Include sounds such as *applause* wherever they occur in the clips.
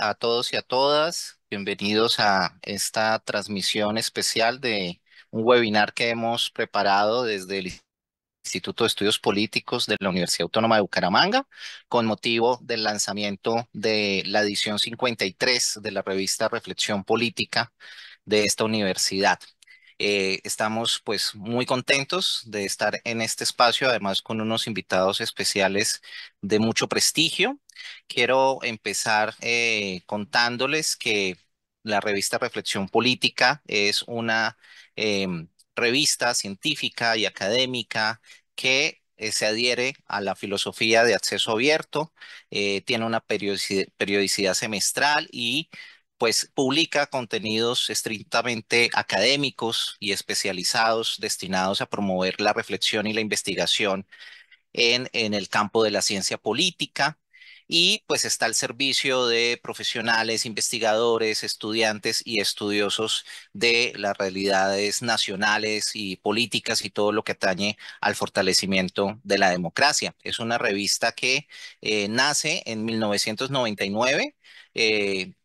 a todos y a todas. Bienvenidos a esta transmisión especial de un webinar que hemos preparado desde el Instituto de Estudios Políticos de la Universidad Autónoma de Bucaramanga con motivo del lanzamiento de la edición 53 de la revista Reflexión Política de esta universidad. Eh, estamos pues muy contentos de estar en este espacio, además con unos invitados especiales de mucho prestigio. Quiero empezar eh, contándoles que la revista Reflexión Política es una em, revista científica y académica que eh, se adhiere a la filosofía de acceso abierto, tiene una periodicidad semestral y pues publica contenidos estrictamente académicos y especializados destinados a promover la reflexión y la investigación en, en el campo de la ciencia política y pues está al servicio de profesionales, investigadores, estudiantes y estudiosos de las realidades nacionales y políticas y todo lo que atañe al fortalecimiento de la democracia. Es una revista que eh, nace en 1999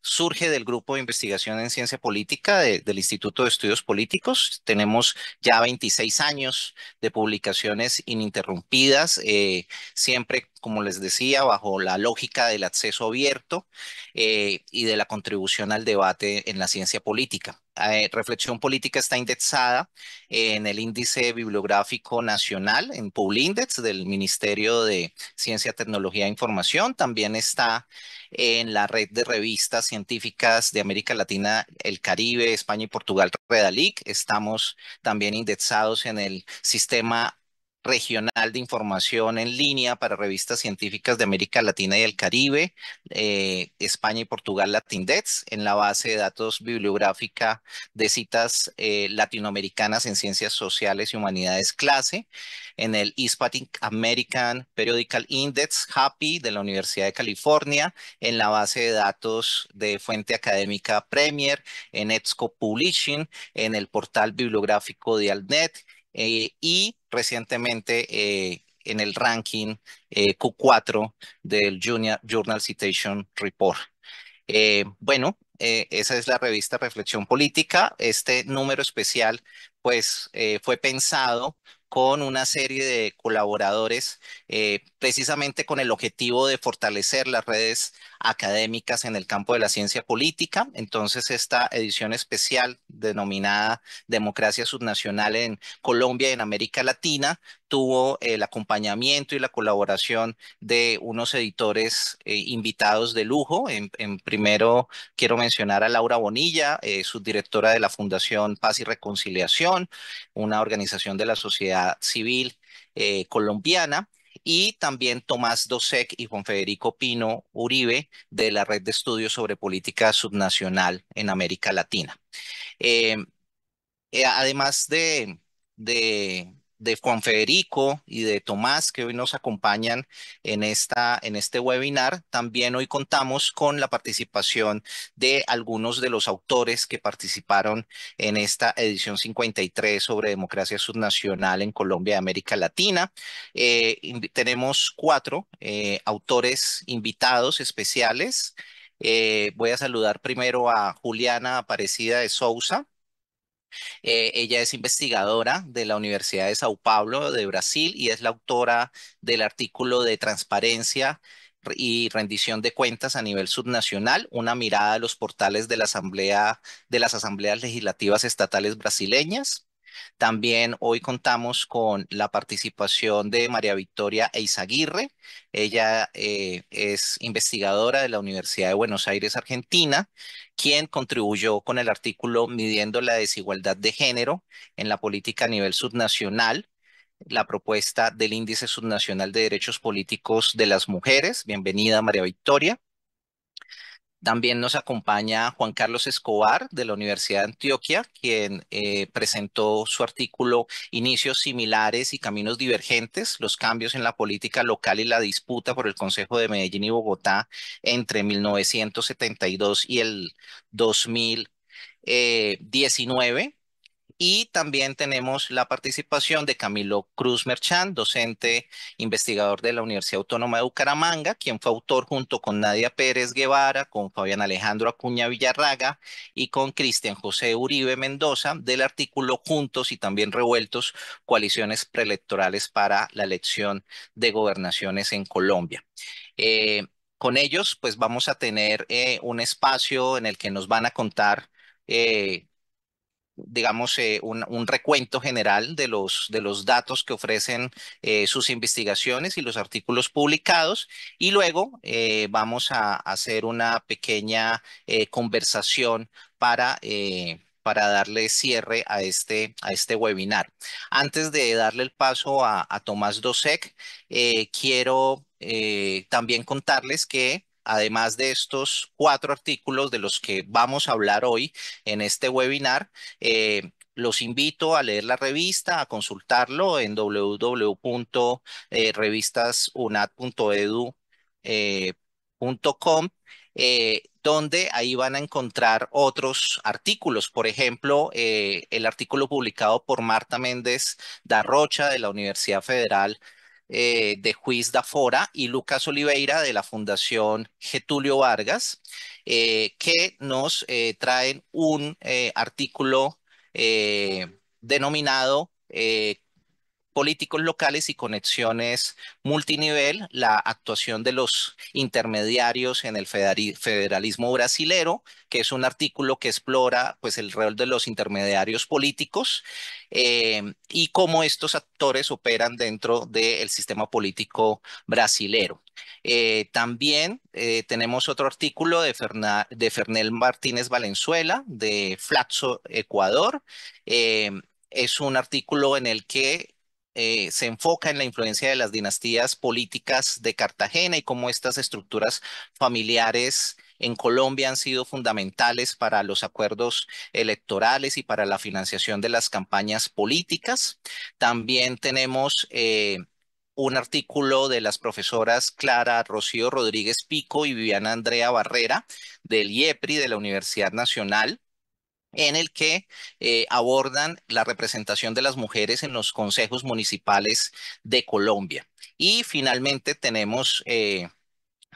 surge del grupo de investigación en ciencia política del Instituto de Estudios Políticos. Tenemos ya 26 años de publicaciones ininterrumpidas, eh, siempre, como les decía, bajo la lógica del acceso abierto eh, y de la contribución al debate en la ciencia política. Eh, Reflexión Política está indexada en el índice bibliográfico nacional, en Publindex del Ministerio de Ciencia, Tecnología e Información. También está en la red de revistas científicas de América Latina, el Caribe, España y Portugal, Redalic. Estamos también indexados en el sistema regional de información en línea para revistas científicas de América Latina y el Caribe, eh, España y Portugal Latindex, en la base de datos bibliográfica de citas eh, latinoamericanas en ciencias sociales y humanidades clase, en el Hispanic American Periodical Index, HAPI, de la Universidad de California, en la base de datos de fuente académica Premier, en EBSCO Publishing, en el portal bibliográfico de Alnet, eh, y recientemente eh, en el ranking eh, Q4 del Junior Journal Citation Report. Eh, bueno, eh, esa es la revista Reflexión Política. Este número especial, pues, eh, fue pensado con una serie de colaboradores, eh, precisamente con el objetivo de fortalecer las redes académicas en el campo de la ciencia política. Entonces, esta edición especial denominada Democracia Subnacional en Colombia y en América Latina tuvo el acompañamiento y la colaboración de unos editores invitados de lujo. En, en primero, quiero mencionar mencionar a Laura Bonilla, eh, subdirectora de la Fundación Paz y Reconciliación, una organización de la sociedad civil eh, colombiana, y también Tomás Dosek y Juan Federico Pino Uribe de la Red de Estudios sobre Política Subnacional en América Latina. Eh, además de de Juan Federico y de Tomás que hoy nos acompañan en, esta, en este webinar. También hoy contamos con la participación de algunos de los autores que participaron en esta edición 53 sobre democracia subnacional en Colombia y América Latina. Eh, tenemos cuatro eh, autores invitados especiales. Eh, voy a saludar primero a Juliana Aparecida de Sousa eh, ella es investigadora de la Universidad de Sao Paulo de Brasil y es la autora del artículo de transparencia y rendición de cuentas a nivel subnacional, una mirada a los portales de la de las asambleas legislativas estatales brasileñas. También hoy contamos con la participación de María Victoria Eizaguirre. Ella eh, es investigadora de la Universidad de Buenos Aires, Argentina, quien contribuyó con el artículo Midiendo la desigualdad de género en la política a nivel subnacional la propuesta del Índice Subnacional de Derechos Políticos de las Mujeres. Bienvenida, María Victoria. También nos acompaña Juan Carlos Escobar de la Universidad de Antioquia, quien eh, presentó su artículo Inicios similares y caminos divergentes, los cambios en la política local y la disputa por el Consejo de Medellín y Bogotá entre 1972 y el 2019. Y también tenemos la participación de Camilo Cruz Merchán, docente investigador de la Universidad Autónoma de Bucaramanga, quien fue autor junto con Nadia Pérez Guevara, con Fabián Alejandro Acuña Villarraga y con Cristian José Uribe Mendoza del artículo Juntos y también Revueltos, coaliciones preelectorales para la elección de gobernaciones en Colombia. Eh, con ellos, pues vamos a tener eh, un espacio en el que nos van a contar eh, digamos, eh, un, recuento general de los, de los datos que ofrecen eh, sus investigaciones y los artículos publicados. Y luego eh, vamos a, hacer una pequeña conversación para para darle cierre a este, a este webinar. Antes de darle el paso a, Tomás Dosek, quiero también contarles que además de estos cuatro artículos de los que vamos a hablar hoy en este webinar, eh, los invito a leer la revista, a consultarlo en www.revistasunat.edu.com, eh, eh, donde ahí van a encontrar otros artículos. Por ejemplo, el artículo publicado por Marta Méndez Darrocha de la Universidad Federal eh, de Juiz da Fora y Lucas Oliveira de la Fundación Getulio Vargas, eh, que nos eh, traen un artículo denominado políticos locales y conexiones multinivel, la actuación de los intermediarios en el federalismo brasilero, que es un artículo que explora pues, el rol de los intermediarios políticos eh, y cómo estos actores operan dentro del sistema político brasilero. Eh, también eh, tenemos otro artículo de, de Fernel Martínez Valenzuela, de Flaxo, Ecuador. es un artículo en el que eh, se enfoca en la influencia de las dinastías políticas de Cartagena y cómo estas estructuras familiares en Colombia han sido fundamentales para los acuerdos electorales y para la financiación de las campañas políticas. También tenemos... Eh, un artículo de las profesoras Clara Rocío Rodríguez Pico y Viviana Andrea Barrera del IEPRI de la Universidad Nacional en el que eh, abordan la representación de las mujeres en los consejos municipales de Colombia. Y finalmente tenemos... Eh,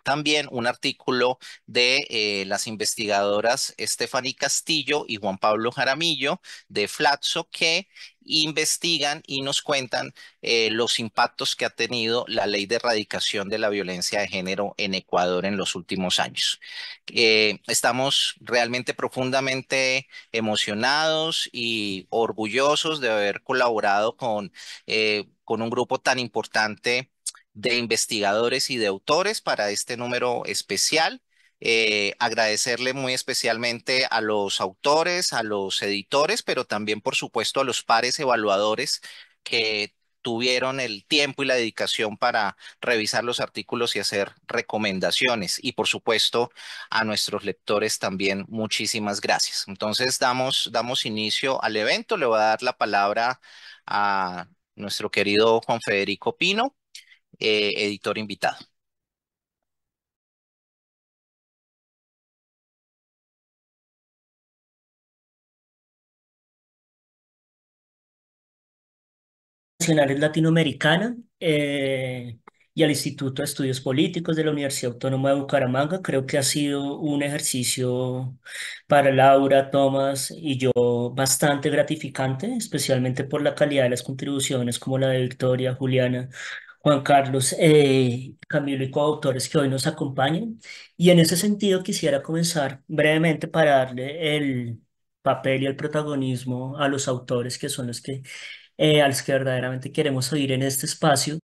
también un artículo de eh, las investigadoras Stephanie Castillo y Juan Pablo Jaramillo de Flatso que investigan y nos cuentan eh, los impactos que ha tenido la ley de erradicación de la violencia de género en Ecuador en los últimos años. Eh, estamos realmente profundamente emocionados y orgullosos de haber colaborado con, eh, con un grupo tan importante de investigadores y de autores para este número especial. Eh, agradecerle muy especialmente a los autores, a los editores, pero también, por supuesto, a los pares evaluadores que tuvieron el tiempo y la dedicación para revisar los artículos y hacer recomendaciones. Y por supuesto, a nuestros lectores también muchísimas gracias. Entonces, damos, damos inicio al evento. Le voy a dar la palabra a nuestro querido Juan Federico Pino, eh, editor invitado. Nacionales Latinoamericana eh, y al Instituto de Estudios Políticos de la Universidad Autónoma de Bucaramanga. Creo que ha sido un ejercicio para Laura, Tomás y yo bastante gratificante, especialmente por la calidad de las contribuciones como la de Victoria, Juliana, Juan Carlos, eh, Camilo y coautores que hoy nos acompañan. Y en ese sentido quisiera comenzar brevemente para darle el papel y el protagonismo a los autores que son los que eh, a los que verdaderamente queremos oír en este espacio.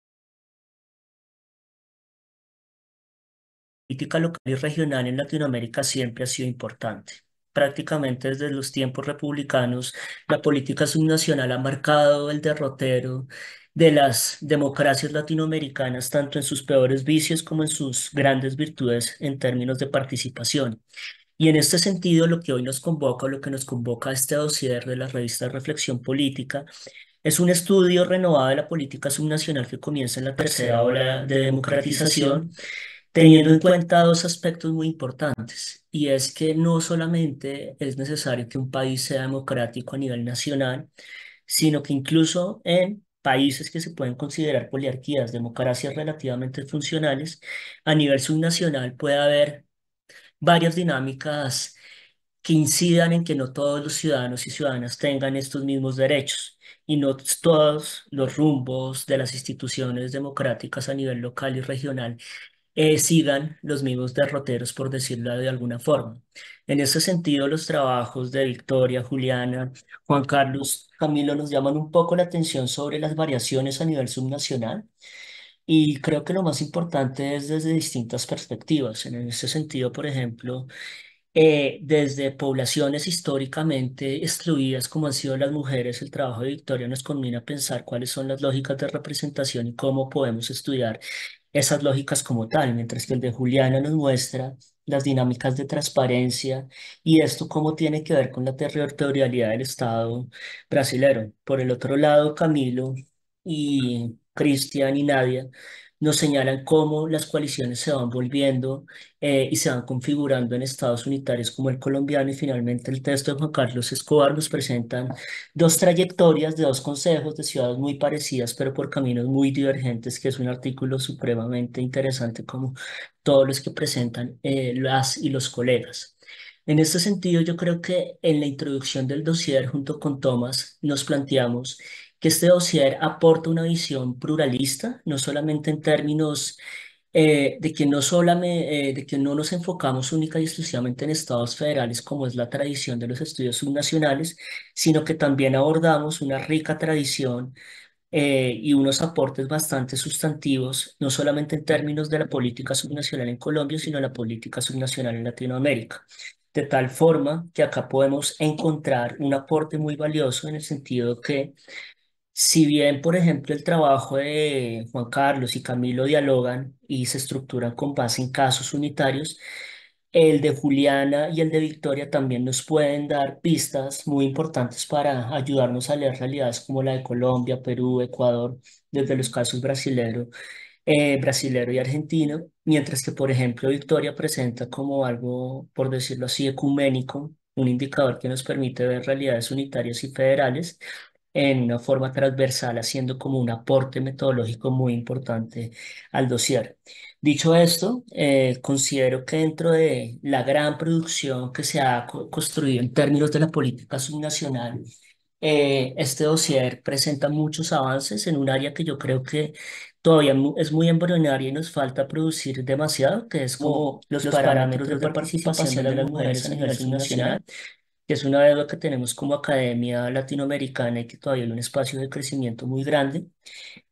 La política local y regional en Latinoamérica siempre ha sido importante. Prácticamente desde los tiempos republicanos, la política subnacional ha marcado el derrotero de las democracias latinoamericanas, tanto en sus peores vicios como en sus grandes virtudes en términos de participación. Y en este sentido, lo que hoy nos convoca, lo que nos convoca a este dossier de la revista Reflexión Política, es un estudio renovado de la política subnacional que comienza en la tercera ola de democratización, teniendo en cuenta dos aspectos muy importantes, y es que no solamente es necesario que un país sea democrático a nivel nacional, sino que incluso en países que se pueden considerar poliarquías, democracias relativamente funcionales, a nivel subnacional puede haber varias dinámicas que incidan en que no todos los ciudadanos y ciudadanas tengan estos mismos derechos y no todos los rumbos de las instituciones democráticas a nivel local y regional eh, sigan los mismos derroteros, por decirlo de alguna forma. En ese sentido, los trabajos de Victoria, Juliana, Juan Carlos, Camilo nos llaman un poco la atención sobre las variaciones a nivel subnacional. Y creo que lo más importante es desde distintas perspectivas. En ese sentido, por ejemplo, eh, desde poblaciones históricamente excluidas como han sido las mujeres, el trabajo de Victoria nos conmina a pensar cuáles son las lógicas de representación y cómo podemos estudiar esas lógicas como tal, mientras que el de Juliana nos muestra las dinámicas de transparencia y esto cómo tiene que ver con la territorialidad del Estado brasileño. Por el otro lado, Camilo y Cristian y Nadia nos señalan cómo las coaliciones se van volviendo eh, y se van configurando en estados unitarios como el colombiano y finalmente el texto de Juan Carlos Escobar nos presentan dos trayectorias de dos consejos de ciudades muy parecidas pero por caminos muy divergentes que es un artículo supremamente interesante como todos los que presentan eh, las y los colegas. En este sentido, yo creo que en la introducción del dossier junto con Tomás nos planteamos que este dossier aporta una visión pluralista, no solamente en términos eh, de, que no solamente, eh, de que no nos enfocamos única y exclusivamente en estados federales, como es la tradición de los estudios subnacionales, sino que también abordamos una rica tradición eh, y unos aportes bastante sustantivos, no solamente en términos de la política subnacional en Colombia, sino la política subnacional en Latinoamérica. De tal forma que acá podemos encontrar un aporte muy valioso en el sentido que si bien, por ejemplo, el trabajo de Juan Carlos y Camilo dialogan y se estructuran con base en casos unitarios, el de Juliana y el de Victoria también nos pueden dar pistas muy importantes para ayudarnos a leer realidades como la de Colombia, Perú, Ecuador, desde los casos brasilero, eh, brasilero y argentino, mientras que, por ejemplo, Victoria presenta como algo, por decirlo así, ecuménico, un indicador que nos permite ver realidades unitarias y federales, en una forma transversal, haciendo como un aporte metodológico muy importante al dossier. Dicho esto, eh, considero que dentro de la gran producción que se ha construido en términos de la política subnacional, eh, este dossier presenta muchos avances en un área que yo creo que todavía es muy embrionaria y nos falta producir demasiado, que es como los, parámetros, de, participación de las mujeres, en el nacional, que es una deuda que tenemos como Academia Latinoamericana y que todavía hay un espacio de crecimiento muy grande,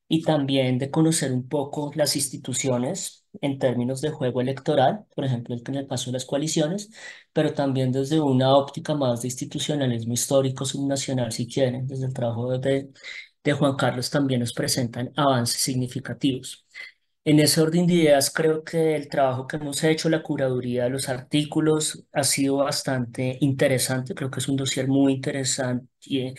y también de conocer un poco las instituciones en términos de juego electoral, por ejemplo, en el caso de las coaliciones, pero también desde una óptica más de institucionalismo histórico subnacional, si quieren, desde el trabajo de, de Juan Carlos también nos presentan avances significativos. En ese orden de ideas, creo que el trabajo que hemos hecho, la curaduría de los artículos, ha sido bastante interesante. Creo que es un dossier muy interesante, y eh,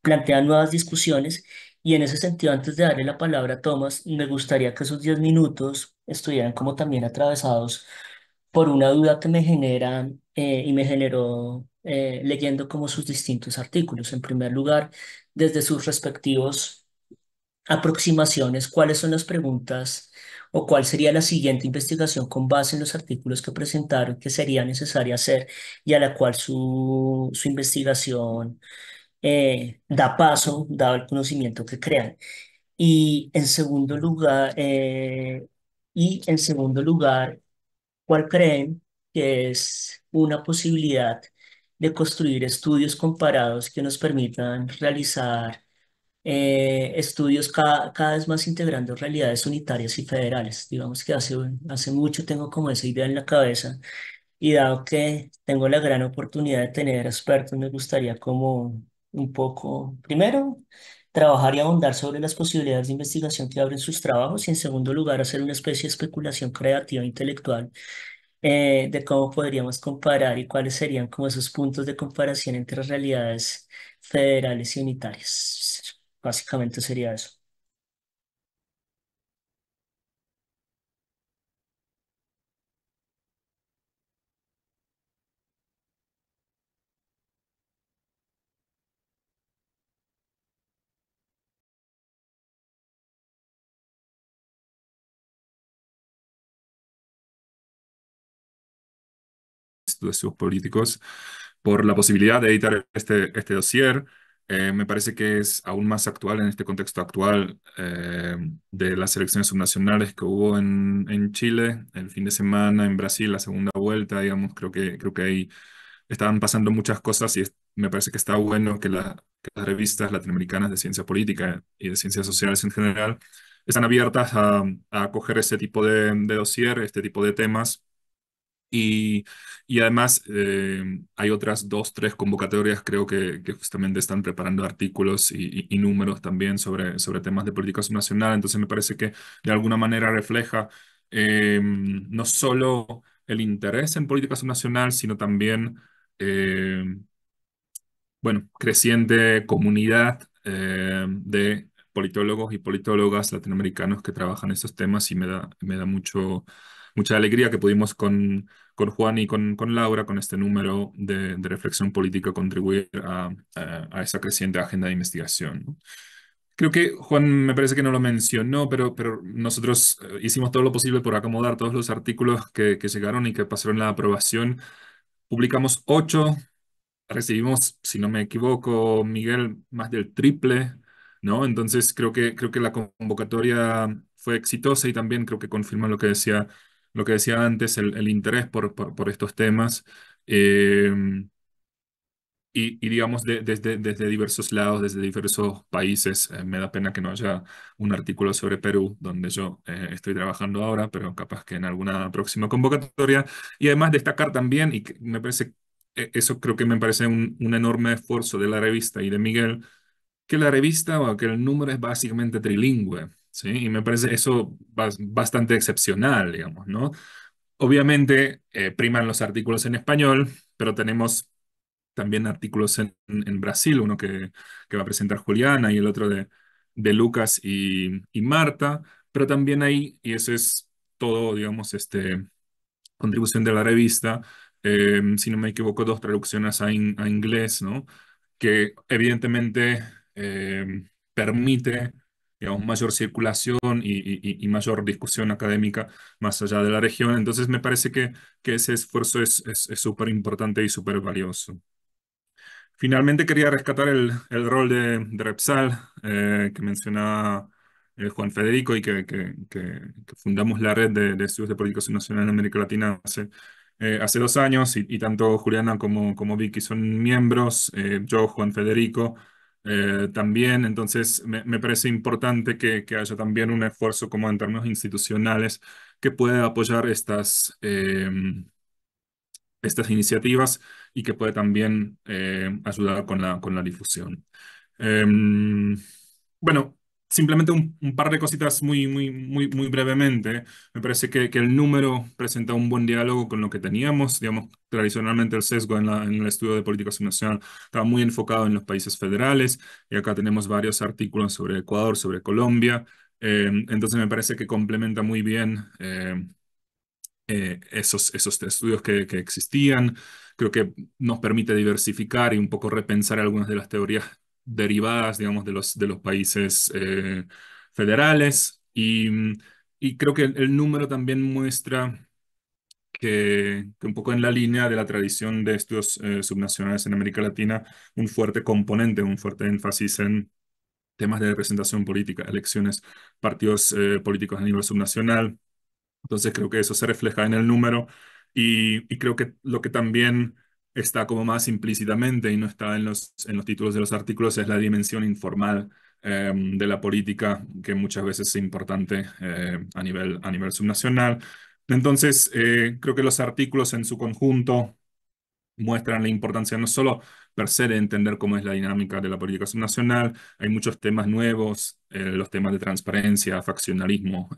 plantea nuevas discusiones. Y en ese sentido, antes de darle la palabra a Tomás, me gustaría que esos diez minutos estuvieran como también atravesados por una duda que me genera eh, y me generó eh, leyendo como sus distintos artículos. En primer lugar, desde sus respectivos aproximaciones, cuáles son las preguntas o cuál sería la siguiente investigación con base en los artículos que presentaron que sería necesaria hacer y a la cual su, su investigación eh, da paso, dado el conocimiento que crean. Y en segundo lugar, eh, y en segundo lugar, ¿cuál creen que es una posibilidad de construir estudios comparados que nos permitan realizar eh, estudios cada, vez más integrando realidades unitarias y federales. Digamos que hace, hace mucho tengo como esa idea en la cabeza y dado que tengo la gran oportunidad de tener expertos, me gustaría como un poco, primero, trabajar y ahondar sobre las posibilidades de investigación que abren sus trabajos y en segundo lugar hacer una especie de especulación creativa e intelectual eh, de cómo podríamos comparar y cuáles serían como esos puntos de comparación entre realidades federales y unitarias. Básicamente sería eso. de sus políticos por la posibilidad de editar este, este dossier. Eh, me parece que es aún más actual en este contexto actual eh, de las elecciones subnacionales que hubo en, Chile el fin de semana, en Brasil, la segunda vuelta, digamos, creo que, creo que ahí estaban pasando muchas cosas y me parece que está bueno que, las revistas latinoamericanas de ciencia política y de ciencias sociales en general están abiertas a, acoger ese tipo de, de dossier, este tipo de temas y, además eh, hay otras dos, tres convocatorias, creo que, justamente están preparando artículos y, números también sobre, sobre temas de política subnacional. Entonces me parece que de alguna manera refleja eh, no solo el interés en política subnacional, sino también, eh, bueno, creciente comunidad de politólogos y politólogas latinoamericanos que trabajan estos temas y me da, me da mucho mucha alegría que pudimos con, con Juan y con, con Laura, con este número de, reflexión política, contribuir a, a, esa creciente agenda de investigación. Creo que Juan me parece que no lo mencionó, pero, pero nosotros eh, hicimos todo lo posible por acomodar todos los artículos que, que llegaron y que pasaron la aprobación. Publicamos ocho, recibimos, si no me equivoco, Miguel, más del triple, ¿no? Entonces creo que, creo que la convocatoria fue exitosa y también creo que confirma lo que decía lo que decía antes, el, interés por, por, estos temas. Em, y, digamos, desde, desde diversos lados, desde diversos países, eh, me da pena que no haya un artículo sobre Perú, donde yo eh, estoy trabajando ahora, pero capaz que en alguna próxima convocatoria. Y además destacar también, y me parece, eh, eso creo que me parece un, un enorme esfuerzo de la revista y de Miguel, que la revista o que el número es básicamente trilingüe. ¿sí? Y me parece eso bastante excepcional, digamos, ¿no? Obviamente eh, priman los artículos en español, pero tenemos también artículos en, en Brasil, uno que, que, va a presentar Juliana y el otro de, de Lucas y, y, Marta, pero también ahí, y eso es todo, digamos, este, contribución de la revista, em, si no me equivoco, dos traducciones a, inglés, ¿no? Que evidentemente em, permite digamos, mayor circulación y, mayor discusión académica más allá de la región. Entonces me parece que, que ese esfuerzo es súper es, importante y súper valioso. Finalmente quería rescatar el, el rol de, de Repsal eh, que mencionaba eh, Juan Federico y que, que, fundamos la red de, estudios de política nacional en América Latina hace, eh, hace dos años y, y, tanto Juliana como, como Vicky son miembros, yo, Juan Federico. Eh, también, entonces me, parece importante que, haya también un esfuerzo como en términos institucionales que pueda apoyar estas, eh, estas iniciativas y que puede también eh, ayudar con la, con la difusión. Em, bueno, Simplemente un, par de cositas muy, muy, muy, muy brevemente. Me parece que, el número presenta un buen diálogo con lo que teníamos. Digamos, tradicionalmente el sesgo en, el estudio de política subnacional estaba muy enfocado en los países federales y acá tenemos varios artículos sobre Ecuador, sobre Colombia. Em, entonces me parece que complementa muy bien em, eh, esos, estudios que, que existían. Creo que nos permite diversificar y un poco repensar algunas de las teorías derivadas, digamos, de los, de los países eh, federales. Y, creo que el número también muestra que, un poco en la línea de la tradición de estudios eh, subnacionales en América Latina, un fuerte componente, un fuerte énfasis en temas de representación política, elecciones, partidos eh, políticos a nivel subnacional. Entonces creo que eso se refleja en el número y, y creo que lo que también está como más implícitamente y no está en los, en los títulos de los artículos, es la dimensión informal eh, de la política, que muchas veces es importante eh, a, nivel, a nivel subnacional. Entonces, eh, creo que los artículos en su conjunto muestran la importancia no solo per se de entender cómo es la dinámica de la política subnacional, hay muchos temas nuevos, los temas de transparencia, faccionalismo,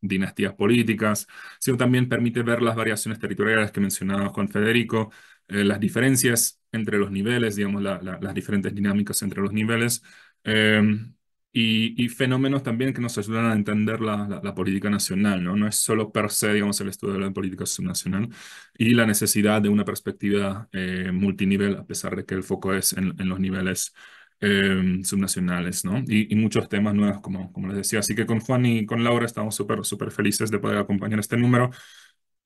dinastías políticas, sino también permite ver las variaciones territoriales que mencionaba Juan Federico, eh, las diferencias entre los niveles, digamos, las diferentes dinámicas entre los niveles, em, y, fenómenos también que nos ayudan a entender la, política nacional, ¿no? No es solo per se, digamos, el estudio de la política subnacional y la necesidad de una perspectiva eh, multinivel, a pesar de que el foco es en los niveles Em, subnacionales, ¿no? Y, muchos temas nuevos, como, como les decía. Así que con Juan y con Laura estamos súper, súper felices de poder acompañar este número.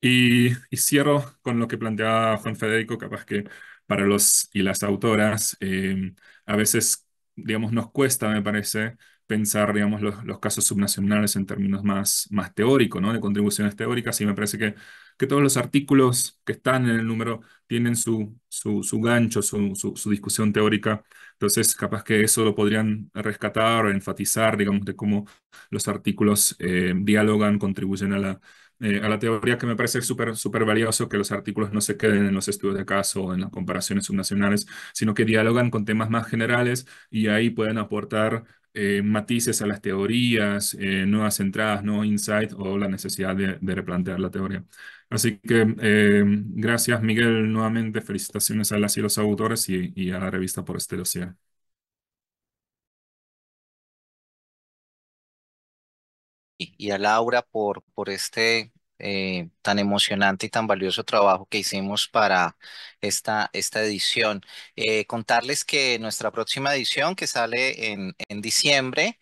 Y, cierro con lo que planteaba Juan Federico, capaz que para los y las autoras, em, a veces, digamos, nos cuesta, me parece, pensar, digamos, los, los casos subnacionales en términos más, más teóricos, ¿no? De contribuciones teóricas. Y me parece que que todos los artículos que están en el número tienen su, su, gancho, su, su, discusión teórica. Entonces, capaz que eso lo podrían rescatar o enfatizar, digamos, de cómo los artículos eh, dialogan, contribuyen a la, eh, a la teoría, que me parece súper súper valioso que los artículos no se queden en los estudios de caso o en las comparaciones subnacionales, sino que dialogan con temas más generales y ahí pueden aportar eh, matices a las teorías, nuevas entradas, nuevos insights o la necesidad de replantear la teoría. Así que eh, gracias Miguel nuevamente, felicitaciones a las y los autores y, a la revista por este dossier. y a Laura por, este eh, tan emocionante y tan valioso trabajo que hicimos para esta, esta edición. Eh, contarles que nuestra próxima edición, que sale en, diciembre,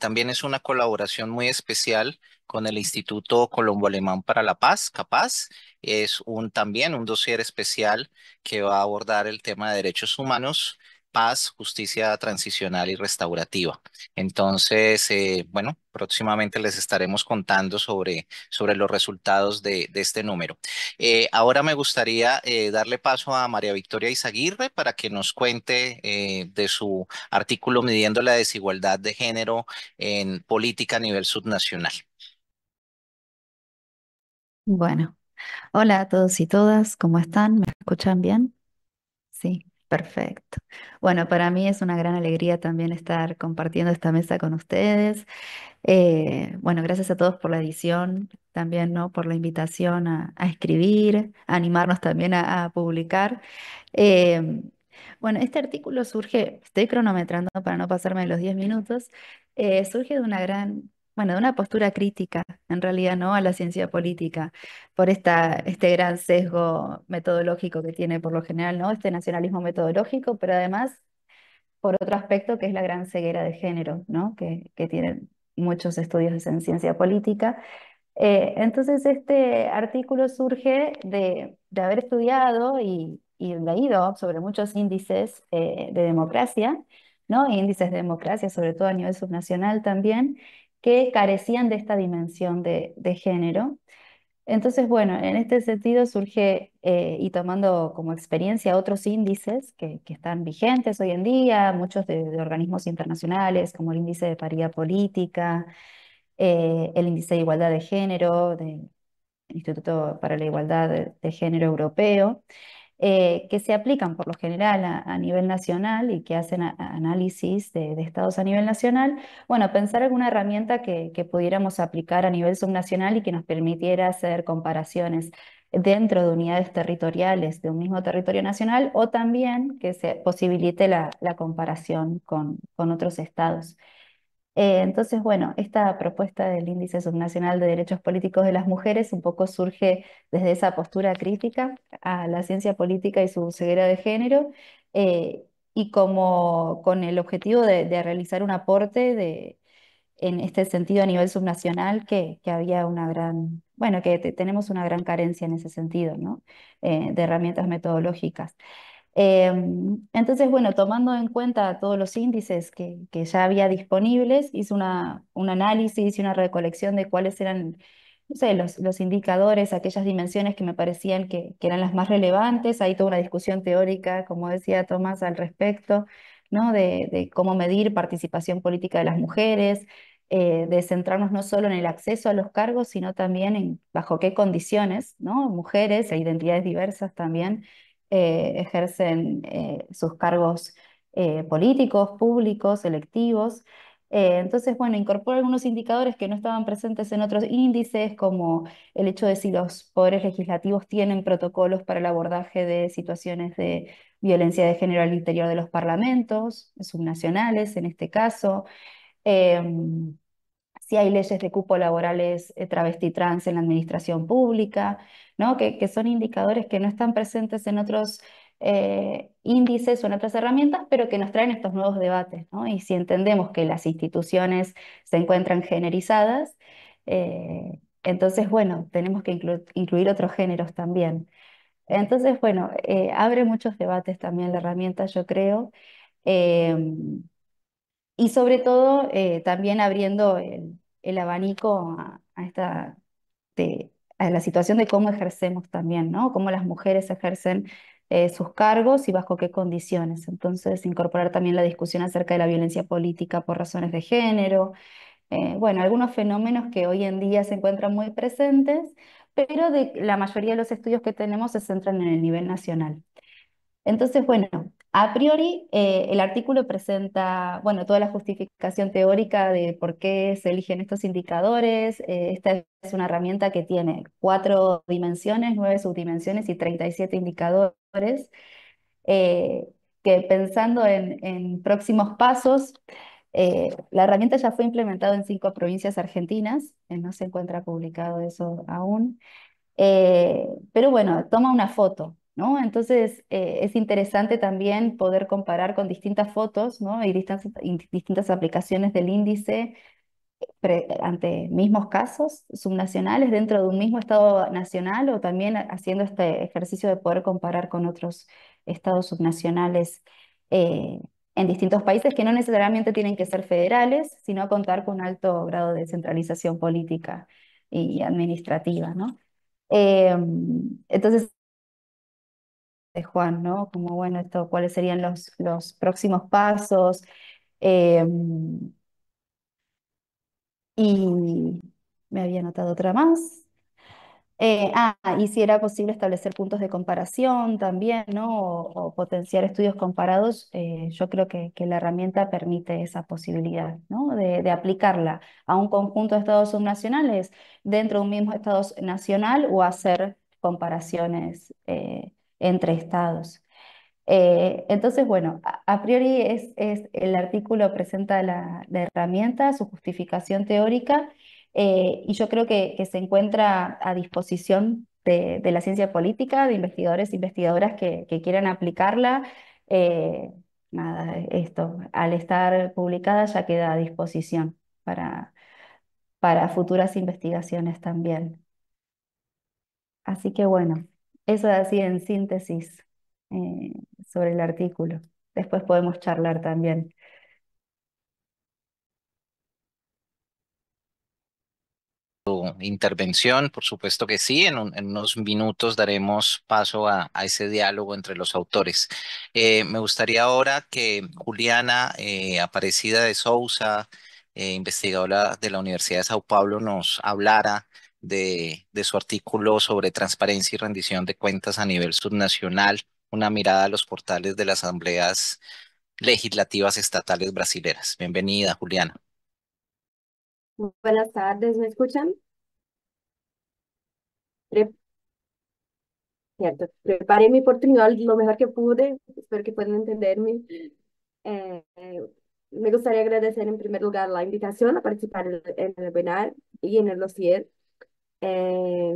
también es una colaboración muy especial con el Instituto Colombo Alemán para la Paz, Capaz. Es un, también un dossier especial que va a abordar el tema de derechos humanos, paz, justicia transicional y restaurativa. Entonces, eh, bueno, próximamente les estaremos contando sobre, los resultados de, este número. Eh, ahora me gustaría eh, darle paso a María Victoria Izaguirre para que nos cuente de su artículo midiendo la desigualdad de género en política a nivel subnacional. Bueno, hola a todos y todas, ¿cómo están? ¿Me escuchan bien? Sí, perfecto. Bueno, para mí es una gran alegría también estar compartiendo esta mesa con ustedes. Eh, bueno, gracias a todos por la edición, también ¿no? por la invitación a, escribir, a animarnos también a, publicar. Eh, bueno, este artículo surge, estoy cronometrando para no pasarme los 10 minutos, eh, surge de una gran bueno, de una postura crítica, en realidad, ¿no? A la ciencia política, por este gran sesgo metodológico que tiene por lo general, ¿no? Este nacionalismo metodológico, pero además por otro aspecto que es la gran ceguera de género, ¿no? Que, tienen muchos estudios en ciencia política. Eh, entonces, este artículo surge de, haber estudiado y, leído sobre muchos índices eh, de democracia, ¿no? Índices de democracia, sobre todo a nivel subnacional también, que carecían de esta dimensión de, género. Entonces, bueno, en este sentido surge, eh, y tomando como experiencia otros índices que, están vigentes hoy en día, muchos de, organismos internacionales, como el índice de paridad política, eh, el índice de igualdad de género, del Instituto para la Igualdad de Género Europeo, eh, que se aplican por lo general a, nivel nacional y que hacen análisis de, estados a nivel nacional, bueno, pensar alguna herramienta que, que, pudiéramos aplicar a nivel subnacional y que nos permitiera hacer comparaciones dentro de unidades territoriales de un mismo territorio nacional o también que se posibilite la, la comparación con, con otros estados. Eh, entonces, bueno, esta propuesta del Índice Subnacional de Derechos Políticos de las Mujeres un poco surge desde esa postura crítica a la ciencia política y su ceguera de género, eh, y como con el objetivo de, realizar un aporte en este sentido a nivel subnacional que, había una gran, bueno, que tenemos una gran carencia en ese sentido, eh, de herramientas metodológicas. Em, entonces, bueno, tomando en cuenta todos los índices que, ya había disponibles, hice una, un análisis y una recolección de cuáles eran, no sé, los, los indicadores, aquellas dimensiones que me parecían que, que, eran las más relevantes. ahí toda una discusión teórica, como decía Tomás, al respecto, ¿no? de, cómo medir participación política de las mujeres, eh, de centrarnos no solo en el acceso a los cargos, sino también en bajo qué condiciones, ¿no? Mujeres e identidades diversas también eh, ejercen eh, sus cargos eh, políticos, públicos, electivos. entonces, bueno, incorpora algunos indicadores que no estaban presentes en otros índices, como el hecho de si los poderes legislativos tienen protocolos para el abordaje de situaciones de violencia de género al interior de los parlamentos, subnacionales en este caso. Em, si hay leyes de cupo laborales eh, travesti trans en la administración pública, ¿no? que, que son indicadores que no están presentes en otros eh, índices o en otras herramientas, pero que nos traen estos nuevos debates. ¿no? Y si entendemos que las instituciones se encuentran generizadas, eh, entonces, bueno, tenemos que incluir otros géneros también. Entonces, bueno, abre muchos debates también la herramienta, yo creo. y sobre todo, también abriendo el, el abanico a, esta, a la situación de cómo ejercemos también, ¿no? Cómo las mujeres ejercen eh, sus cargos y bajo qué condiciones. Entonces, incorporar también la discusión acerca de la violencia política por razones de género. Eh, bueno, algunos fenómenos que hoy en día se encuentran muy presentes, pero la mayoría de los estudios que tenemos se centran en el nivel nacional. Entonces, bueno, a priori, eh, el artículo presenta, bueno, toda la justificación teórica de por qué se eligen estos indicadores. Eh, esta es una herramienta que tiene cuatro dimensiones, nueve subdimensiones y 37 indicadores, eh, que pensando en, próximos pasos, la herramienta ya fue implementada en cinco provincias argentinas, no se encuentra publicado eso aún, pero bueno, toma una foto ¿no? Entonces eh, es interesante también poder comparar con distintas fotos ¿no? y distintas, distintas aplicaciones del índice ante mismos casos subnacionales dentro de un mismo estado nacional o también haciendo este ejercicio de poder comparar con otros estados subnacionales eh, en distintos países que no necesariamente tienen que ser federales, sino contar con alto grado de centralización política y administrativa. ¿no? Em, entonces de Juan, ¿no? Como, bueno, esto, cuáles serían los, los próximos pasos. Em, y me había notado otra más. Eh, ah, y si era posible establecer puntos de comparación también, ¿no? O, potenciar estudios comparados, eh, yo creo que, que, la herramienta permite esa posibilidad, ¿no? De, aplicarla a un conjunto de estados subnacionales dentro de un mismo estado nacional o hacer comparaciones eh, entre estados. Eh, entonces, bueno, a, priori es, es, el artículo presenta la, herramienta, su justificación teórica, eh, y yo creo que, se encuentra a disposición de, la ciencia política, de investigadores e investigadoras que, quieran aplicarla. Eh, nada, esto, al estar publicada ya queda a disposición para, para futuras investigaciones también. Así que bueno. Eso es así en síntesis eh, sobre el artículo. Después podemos charlar también. intervención, por supuesto que sí, en, unos minutos daremos paso a, ese diálogo entre los autores. Eh, me gustaría ahora que Juliana eh, Aparecida de Sousa, investigadora de la Universidad de Sao Paulo, nos hablara de, su artículo sobre transparencia y rendición de cuentas a nivel subnacional, una mirada a los portales de las asambleas legislativas estatales brasileras. Bienvenida, Juliana. Buenas tardes, ¿me escuchan? preparé mi oportunidad lo mejor que pude, espero que puedan entenderme. Eh, me gustaría agradecer en primer lugar la invitación a participar en el webinar y en el dossier eh,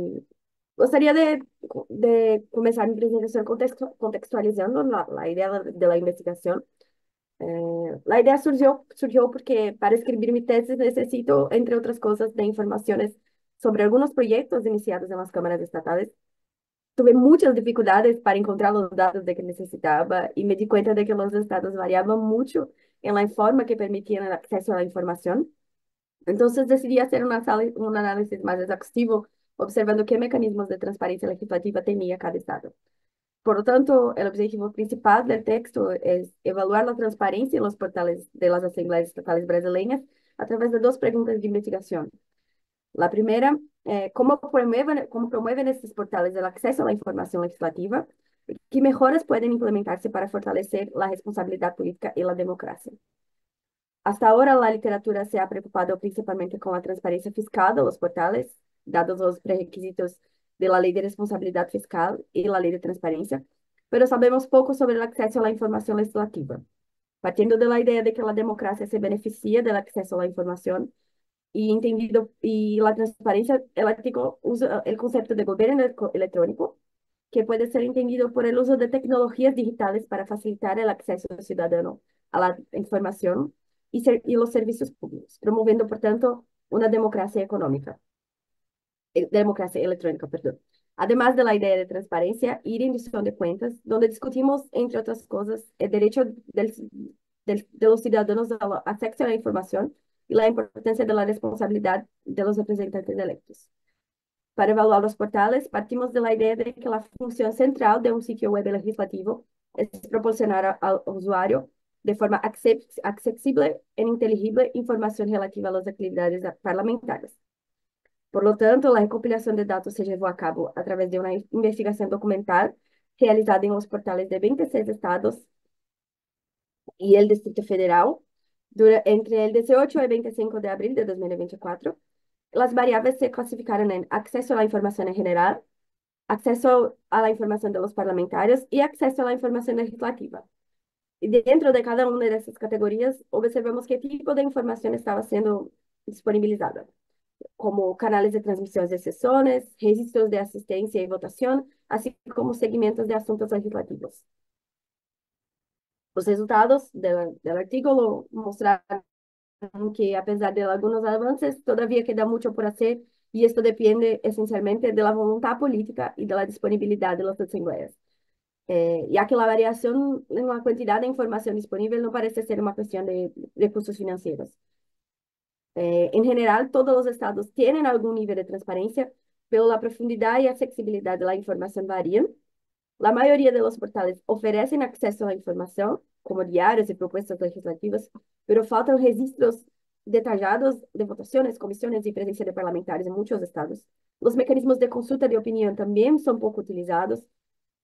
gustaría de, de, mi presentación contextualizando la idea de la investigación. Eh, la idea surgió, surgió porque para escribir mi tesis necesito, entre otras cosas, de informaciones sobre algunos proyectos iniciados en las cámaras estatales. Tuve muchas dificultades para encontrar los datos de que necesitaba y me di cuenta de que los estados variaban mucho en la forma que permitían el acceso a la información. Então, decidi fazer um análise mais exaustivo, observando que mecanismos de transparência legislativa temia cada Estado. Por lo tanto, objetivo principal do texto é evaluar a transparência en os portais de las asambleas estatales através de duas perguntas de investigación. La primera, eh, como ¿cómo, promueven, ¿cómo promueven estos portales el acceso a la información legislativa? ¿Qué mejoras para fortalecer a responsabilidade política e a democracia? Hasta ahora la literatura se ha preocupado principalmente con la transparencia fiscal de los portales, dados los requisitos de la Ley de Responsabilidad Fiscal y la Ley de Transparencia, pero sabemos poco sobre el acceso a la información legislativa. Partiendo de la idea de que la democracia se beneficia del acceso a la información y entendido y la transparencia, el usa el concepto de gobierno electrónico, que puede ser entendido por el uso de tecnologías digitales para facilitar el acceso del ciudadano a la información y, los servicios públicos, promoviendo, por tanto, una democracia económica, eh, democracia electrónica, perdón. Además de la idea de transparencia y rendición de cuentas, donde discutimos, entre otras cosas, el derecho de los ciudadanos a acceso a la información y la importancia de la responsabilidad de los representantes electos. Para evaluar los portales, partimos de la idea de que la función central de un sitio web legislativo es proporcionar al usuario de forma acessível e inteligível informação relativa a atividades parlamentares. Por lo tanto, a recopilação de dados se levou a cabo a través de uma investigação documental realizada em os portais de 26 estados e el Distrito Federal entre el 18 e 25 de abril de 2024. As variáveis se classificaram em acesso à informação em geral, general, à informação la parlamentares de acesso à informação legislativa. E dentro de cada uma dessas categorias, observamos que tipo de informação estava sendo disponibilizada, como canais de transmissão de sessões, registros de assistência e votação, assim como segmentos de assuntos legislativos. Os resultados do, do mostraram que, apesar de alguns avanços, todavia queda muito por fazer, e isso depende essencialmente da vontade política e da disponibilidade das assembleias. Eh, y a que la variación en la cantidad de información disponible no parece ser una cuestión de recursos financieros. Eh, en general, todos los estados tienen algún nivel de transparencia, pero la profundidad y accesibilidad de la información varían. La mayoría de los portales ofrecen acceso a la información, como diarios y propuestas legislativas, pero faltan registros detallados de votaciones, comisiones y presencia de parlamentarios en muchos estados. Los mecanismos de consulta de opinión también son poco utilizados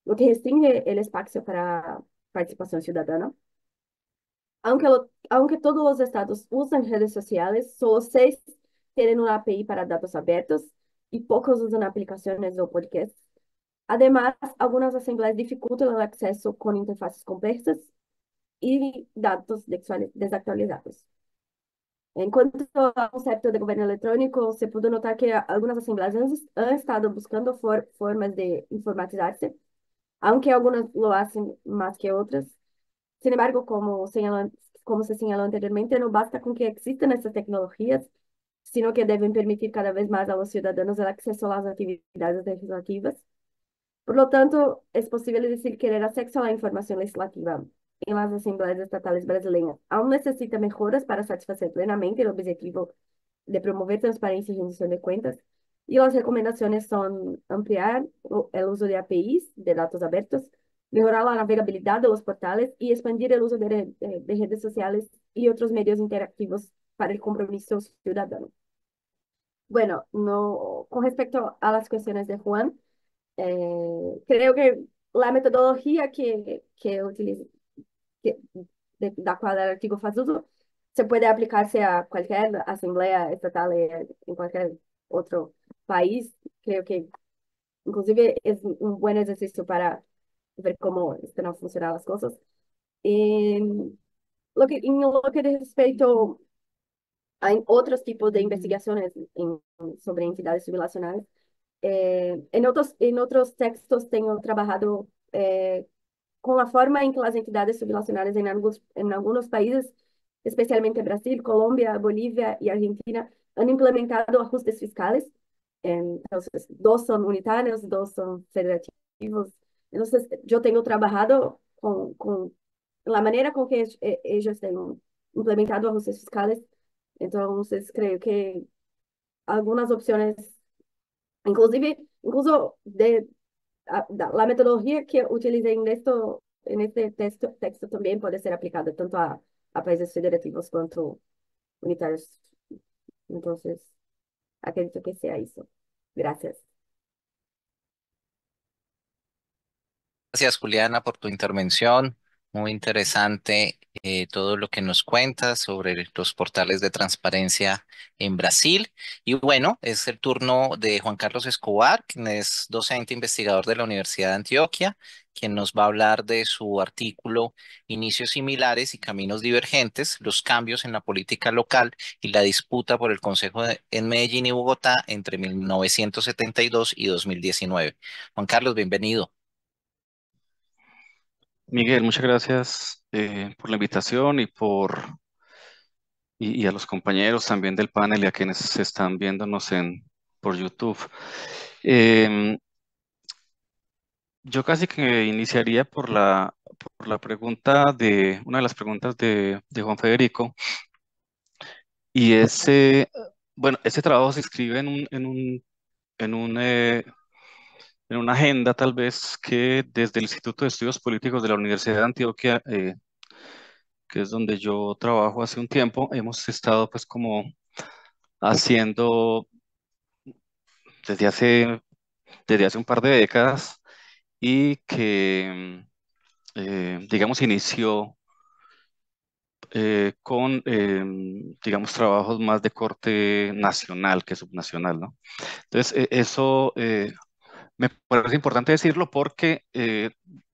lo que restringe el espacio para participación ciudadana. Aunque, lo, aunque todos los estados usan redes sociales, solo seis tienen una API para datos abiertos y pocos usan aplicaciones o podcasts. Además, algunas asambleas dificultan el acceso con interfaces complejas y datos desactualizados. En cuanto al concepto de gobierno electrónico, se puede notar que algunas asambleas han, estado buscando for formas de informatizarse aunque algunas lo hacen más que otras. Sin embargo, como, señaló, como se señaló anteriormente, no basta con que existan estas tecnologías, sino que deben permitir cada vez más a los ciudadanos el acceso a las actividades legislativas. Por lo tanto, es posible decir que el acceso a la información legislativa en las asambleas estatales brasileñas aún necesita mejoras para satisfacer plenamente el objetivo de promover transparencia y rendición de cuentas, Y las recomendaciones son ampliar el uso de APIs, de datos abiertos, mejorar la navegabilidad de los portales y expandir el uso de, redes sociales y otros medios interactivos para el compromiso ciudadano. Bueno, no, con respecto a las cuestiones de Juan, eh, creo que la metodología que, que utiliza, que, de, la cual el artículo hace se puede aplicarse a cualquier asamblea estatal, eh, en cualquier otro país, creo que inclusive es un buen ejercicio para ver cómo están funcionando las cosas. En lo que, en lo que respecto a otros tipos de investigaciones en, sobre entidades subnacionales, eh, en, otros, en otros textos tengo trabajado eh, con la forma en que las entidades subnacionales en algunos, en algunos países, especialmente Brasil, Colombia, Bolivia y Argentina, han implementado ajustes fiscales é, Entonces, dos son unitarios, dos son federativos. Entonces, yo tengo trabajado con, con la manera con que ellos han implementado ajustes fiscales. Entonces, creo que algunas opciones, inclusive, incluso de, de la metodología que utilicé en, esto, en este texto, texto también puede ser aplicada tanto a, a países federativos quanto unitários. Entonces, aquello que se hizo. Gracias. Gracias, Juliana, por tu intervención. Muy interesante eh, todo lo que nos cuentas sobre los portales de transparencia en Brasil. Y bueno, es el turno de Juan Carlos Escobar, quien es docente investigador de la Universidad de Antioquia quien nos va a hablar de su artículo Inicios similares y caminos divergentes, los cambios en la política local y la disputa por el Consejo en Medellín y Bogotá entre 1972 y 2019. Juan Carlos, bienvenido. Miguel, muchas gracias eh, por la invitación y por y, a los compañeros también del panel y a quienes están viéndonos en por YouTube. Em, yo casi que iniciaría por la, por la pregunta de, una de las preguntas de, Juan Federico, y ese, bueno, ese trabajo se escribe en un, en un, en un eh, en una agenda tal vez que desde el Instituto de Estudios Políticos de la Universidad de Antioquia, eh, que es donde yo trabajo hace un tiempo, hemos estado pues como haciendo desde hace, desde hace un par de décadas y que, mm, eh, digamos, inició eh, con, em, digamos, trabajos más de corte nacional que subnacional, ¿no? Entonces, e, eso eh, me parece importante decirlo porque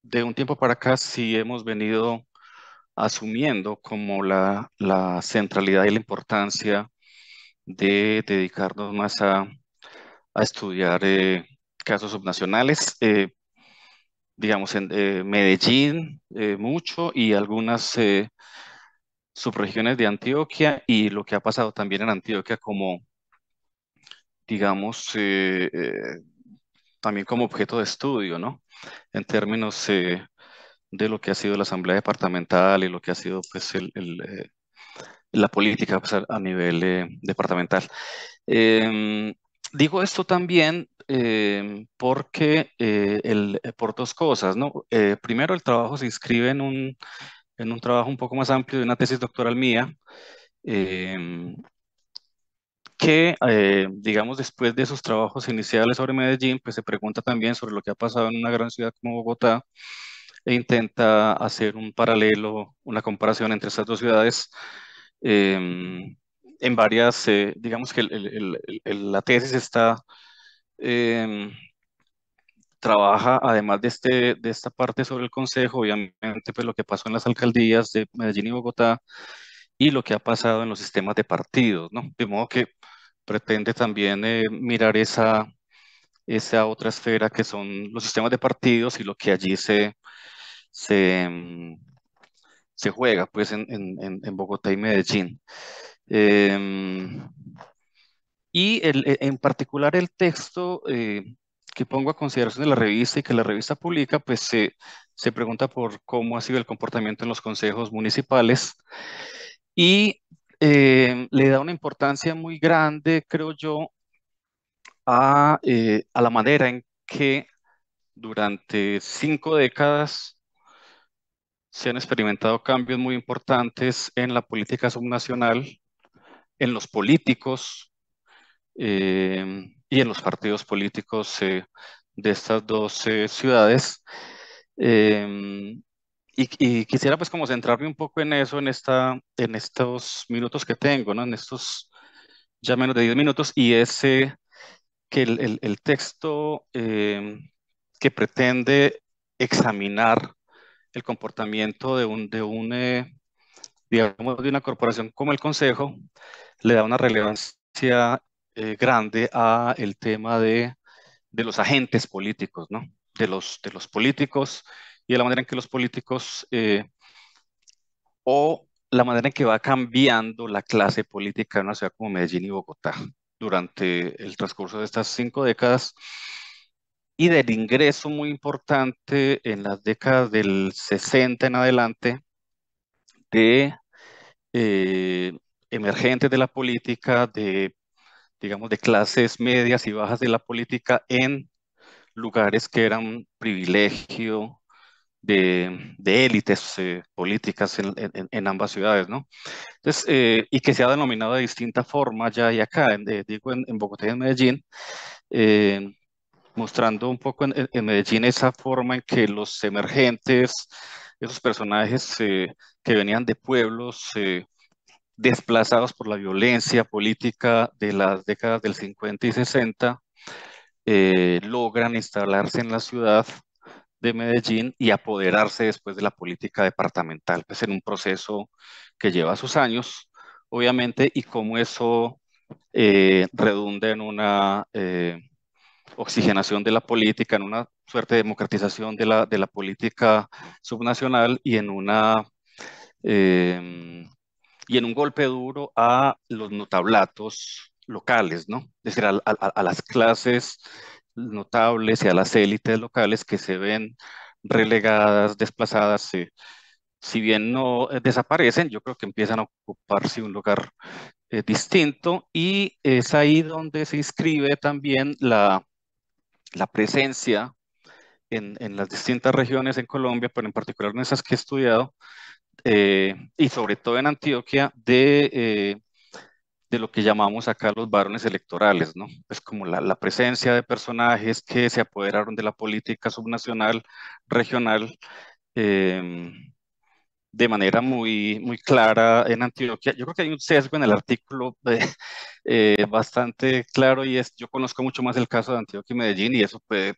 de un tiempo para acá sí hemos venido asumiendo como la, centralidad y la importancia de dedicarnos más a, estudiar casos subnacionales digamos, en eh, Medellín eh, mucho y algunas eh, subregiones de Antioquia y lo que ha pasado también en Antioquia como, digamos, también como objeto de estudio, ¿no? En términos de lo que ha sido la Asamblea Departamental y lo que ha sido, pues, la política pues, a, nivel departamental. Eh, digo esto también eh, porque eh, el, eh, por dos cosas, primero, el trabajo se inscribe en un, en un trabajo un poco más amplio de una tesis doctoral mía, em, que, digamos, después de esos trabajos iniciales sobre Medellín, pues se pregunta también sobre lo que ha pasado en una gran ciudad como Bogotá e intenta hacer un paralelo, una comparación entre esas dos ciudades. Eh, en varias, eh, digamos que la tesis está, em, trabaja además de, este, de esta parte sobre el Consejo, obviamente pues lo que pasó en las alcaldías de Medellín y Bogotá y lo que ha pasado en los sistemas de partidos, ¿no? De modo que pretende también eh, mirar esa, esa otra esfera que son los sistemas de partidos y lo que allí se, se, em, se juega pues en, en, en Bogotá y Medellín. Em, y e, en particular el texto eh, que pongo a consideración de la revista y que la revista publica, pues se, pregunta por cómo ha sido el comportamiento en los consejos municipales y eh, le da una importancia muy grande, creo yo, a, eh, a la manera en que durante cinco décadas se han experimentado cambios muy importantes en la política subnacional en los políticos eh, y en los partidos políticos eh, de estas 12 eh, ciudades. Y, quisiera pues como centrarme un poco en eso, en, esta, en estos minutos que tengo, ¿no? en estos ya menos de 10 minutos, y es que el, el, texto que pretende examinar el comportamiento de un, de un digamos, de una corporación como el Consejo, le da una relevancia eh, grande a el tema de, de, los agentes políticos, ¿no? De los, de los políticos y de la manera en que los políticos eh, o la manera en que va cambiando la clase política en una ciudad como Medellín y Bogotá durante el transcurso de estas cinco décadas y del ingreso muy importante en las décadas del 60 en adelante de eh, emergentes de la política, de, digamos, de clases medias y bajas de la política en lugares que eran privilegio de, élites eh, políticas en, en, ambas ciudades, ¿no? Entonces, eh, y que se ha denominado de distinta forma ya y acá, en, digo, en, Bogotá y en Medellín, mostrando un poco en, Medellín esa forma en que los emergentes, esos personajes que venían de pueblos eh, desplazados por la violencia política de las décadas del 50 y 60, eh, logran instalarse en la ciudad de Medellín y apoderarse después de la política departamental, pues en un proceso que lleva sus años, obviamente, y cómo eso eh, redunda en una oxigenación de la política, en una suerte de democratización de la, de la política subnacional y en una Em, y en un golpe duro a los notablatos locales, ¿no? Es decir, a, las clases notables y a las élites locales que se ven relegadas, desplazadas, eh, si bien no eh, desaparecen, yo creo que empiezan a ocuparse un lugar eh, distinto y es ahí donde se inscribe también la, la presencia en, en, las distintas regiones en Colombia, pero en particular en esas que he estudiado, eh, y sobre todo en Antioquia, de, eh, de lo que llamamos acá los varones electorales, ¿no? Es como la, la, presencia de personajes que se apoderaron de la política subnacional, regional, em, de manera muy, muy clara en Antioquia. Yo creo que hay un sesgo en el artículo eh, bastante claro y es, yo conozco mucho más el caso de Antioquia y Medellín y eso puede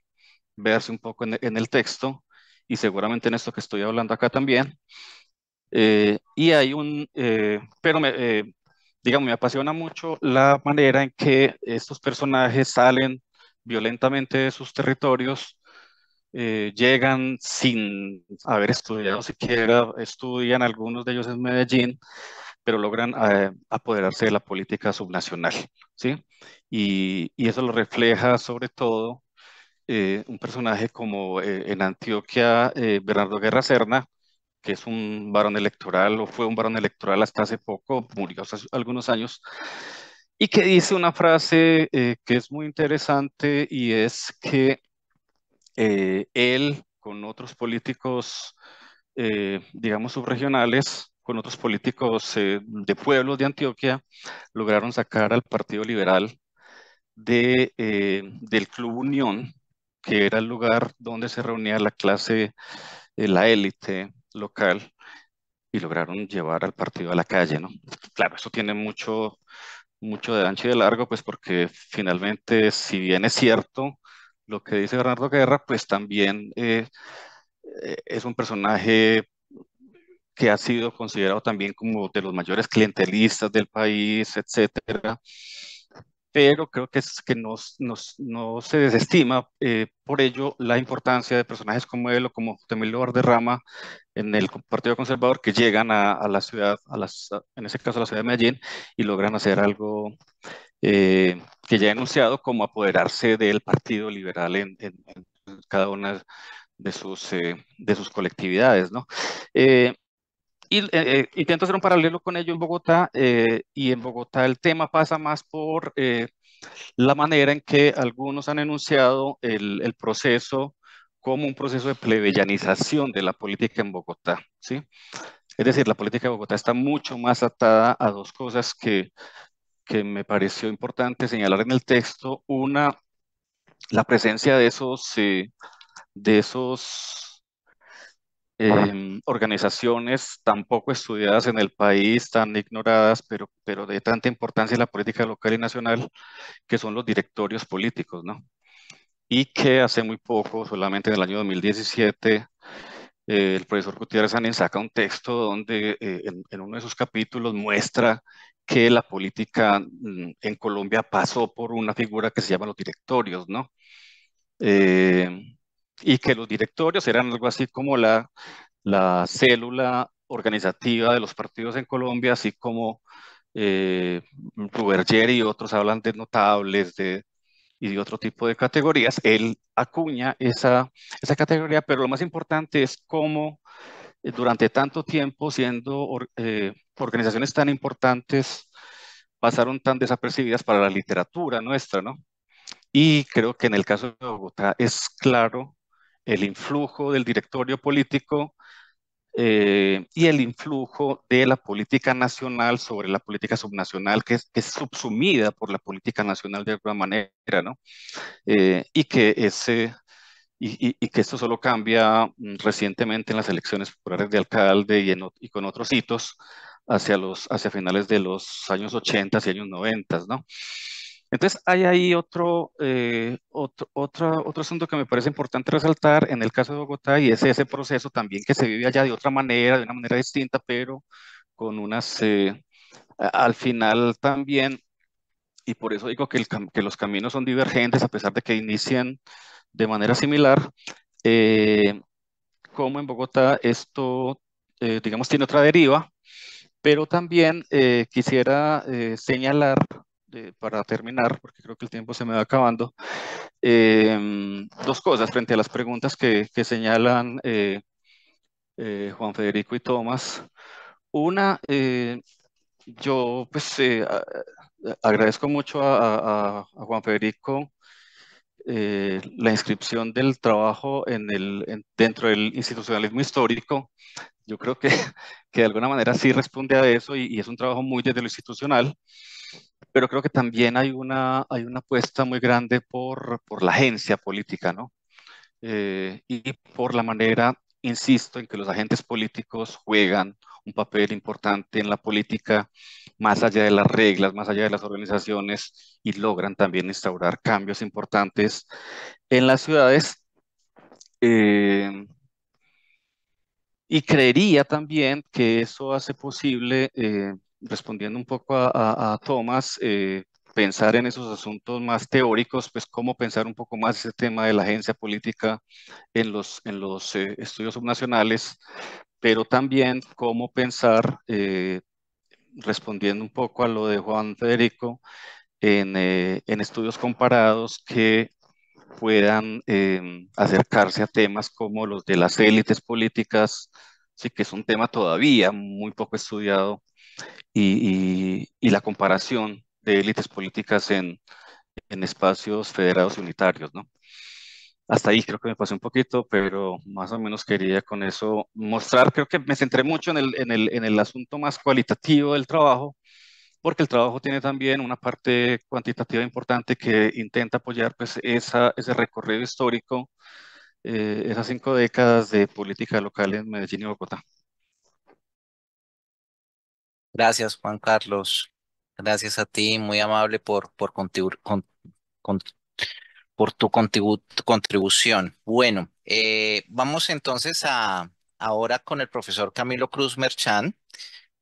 verse un poco en, en el texto y seguramente en esto que estoy hablando acá también. Eh, y hay un, eh, pero me, eh, digamos, me apasiona mucho la manera en que estos personajes salen violentamente de sus territorios, llegan sin haber estudiado siquiera, estudian, algunos de ellos en Medellín, pero logran apoderarse de la política subnacional, Y, eso lo refleja sobre todo un personaje como en Antioquia, Bernardo Guerra Serna, que es un varón electoral o fue un varón electoral hasta hace poco, murió hace algunos años, y que dice una frase eh, que es muy interesante y es que eh, él con otros políticos, eh, digamos, subregionales, con otros políticos de pueblos de Antioquia, lograron sacar al Partido Liberal de, del Club Unión, que era el lugar donde se reunía la clase, la élite local y lograron llevar al partido a la calle, ¿no? Claro, eso tiene mucho, mucho de ancho y de largo, pues porque finalmente, si bien es cierto lo que dice Bernardo Guerra, pues también eh, eh, es un personaje que ha sido considerado también como de los mayores clientelistas del país, etcétera pero creo que, es, que no se desestima eh, por ello la importancia de personajes como él o como de Rama en el Partido Conservador que llegan a, la ciudad, a las, en ese caso a la ciudad de Medellín, y logran hacer algo eh, que ya he enunciado como apoderarse del Partido Liberal en, cada una de sus, eh, de sus colectividades. ¿no? Y eh, eh, intento hacer un paralelo con ello en Bogotá, eh, y en Bogotá el tema pasa más por la manera en que algunos han enunciado el, proceso como un proceso de plebeyanización de la política en Bogotá, ¿sí? Es decir, la política de Bogotá está mucho más atada a dos cosas que, que me pareció importante señalar en el texto. Una, la presencia de esos, de esos Em, organizaciones tan poco estudiadas en el país, tan ignoradas, pero, pero de tanta importancia en la política local y nacional, que son los directorios políticos, ¿no? Y que hace muy poco, solamente en el año 2017, eh, el profesor Gutiérrez Sánchez saca un texto donde eh, en, en, uno de sus capítulos muestra que la política mm, en Colombia pasó por una figura que se llama los directorios, ¿no? Eh, y que los directorios eran algo así como la, la célula organizativa de los partidos en Colombia, así como eh, Ruberger y otros hablan de notables de, y de otro tipo de categorías. Él acuña esa, esa categoría, pero lo más importante es cómo eh, durante tanto tiempo, siendo eh, organizaciones tan importantes, pasaron tan desapercibidas para la literatura nuestra, ¿no? Y creo que en el caso de Bogotá es claro el influjo del directorio político eh, y el influjo de la política nacional sobre la política subnacional, que es, subsumida por la política nacional de alguna manera, ¿no? Eh, y que ese... Y, que esto solo cambia mm, recientemente en las elecciones populares de alcalde y, con otros hitos hacia, los, hacia finales de los años 80 y años 90, ¿no? Entonces, hay ahí otro, eh, otro, otro, asunto que me parece importante resaltar en el caso de Bogotá y es ese proceso también que se vive allá de otra manera, de una manera distinta, pero con unas, eh, al final también, y por eso digo que, que, los caminos son divergentes a pesar de que inician de manera similar, eh, como en Bogotá esto, digamos, tiene otra deriva, pero también quisiera señalar para terminar, porque creo que el tiempo se me va acabando, em, dos cosas frente a las preguntas que, que señalan eh, eh, Juan Federico y Tomás. Una, eh, yo pues agradezco mucho a, Juan Federico la inscripción del trabajo en el, dentro del institucionalismo histórico, yo creo que, *laughs* que de alguna manera sí responde a eso y, y es un trabajo muy desde lo institucional pero creo que también hay una, hay una apuesta muy grande por, por la agencia política, ¿no? Eh, y por la manera, insisto, en que los agentes políticos juegan un papel importante en la política, más allá de las reglas, más allá de las organizaciones, y logran también instaurar cambios importantes en las ciudades. Eh, y creería también que eso hace posible eh, respondiendo un poco a, a, Tomás, eh, pensar en esos asuntos más teóricos, pues cómo pensar un poco más ese tema de la agencia política en los, en los eh, estudios subnacionales, pero también cómo pensar, eh, respondiendo un poco a lo de Juan Federico, en, en estudios comparados que puedan em, acercarse a temas como los de las élites políticas, sí que es un tema todavía muy poco estudiado y, la comparación de élites políticas en, espacios federados y unitarios, ¿no? Hasta ahí creo que me pasé un poquito, pero más o menos quería con eso mostrar, creo que me centré mucho en el, en el, asunto más cualitativo del trabajo, porque el trabajo tiene también una parte cuantitativa importante que intenta apoyar pues, ese recorrido histórico, eh, esas cinco décadas de política local en Medellín y Bogotá. Gracias, Juan Carlos. Gracias a ti, muy amable por, por, por tu contribución. Bueno, eh, vamos entonces a, ahora con el profesor Camilo Cruz Merchán,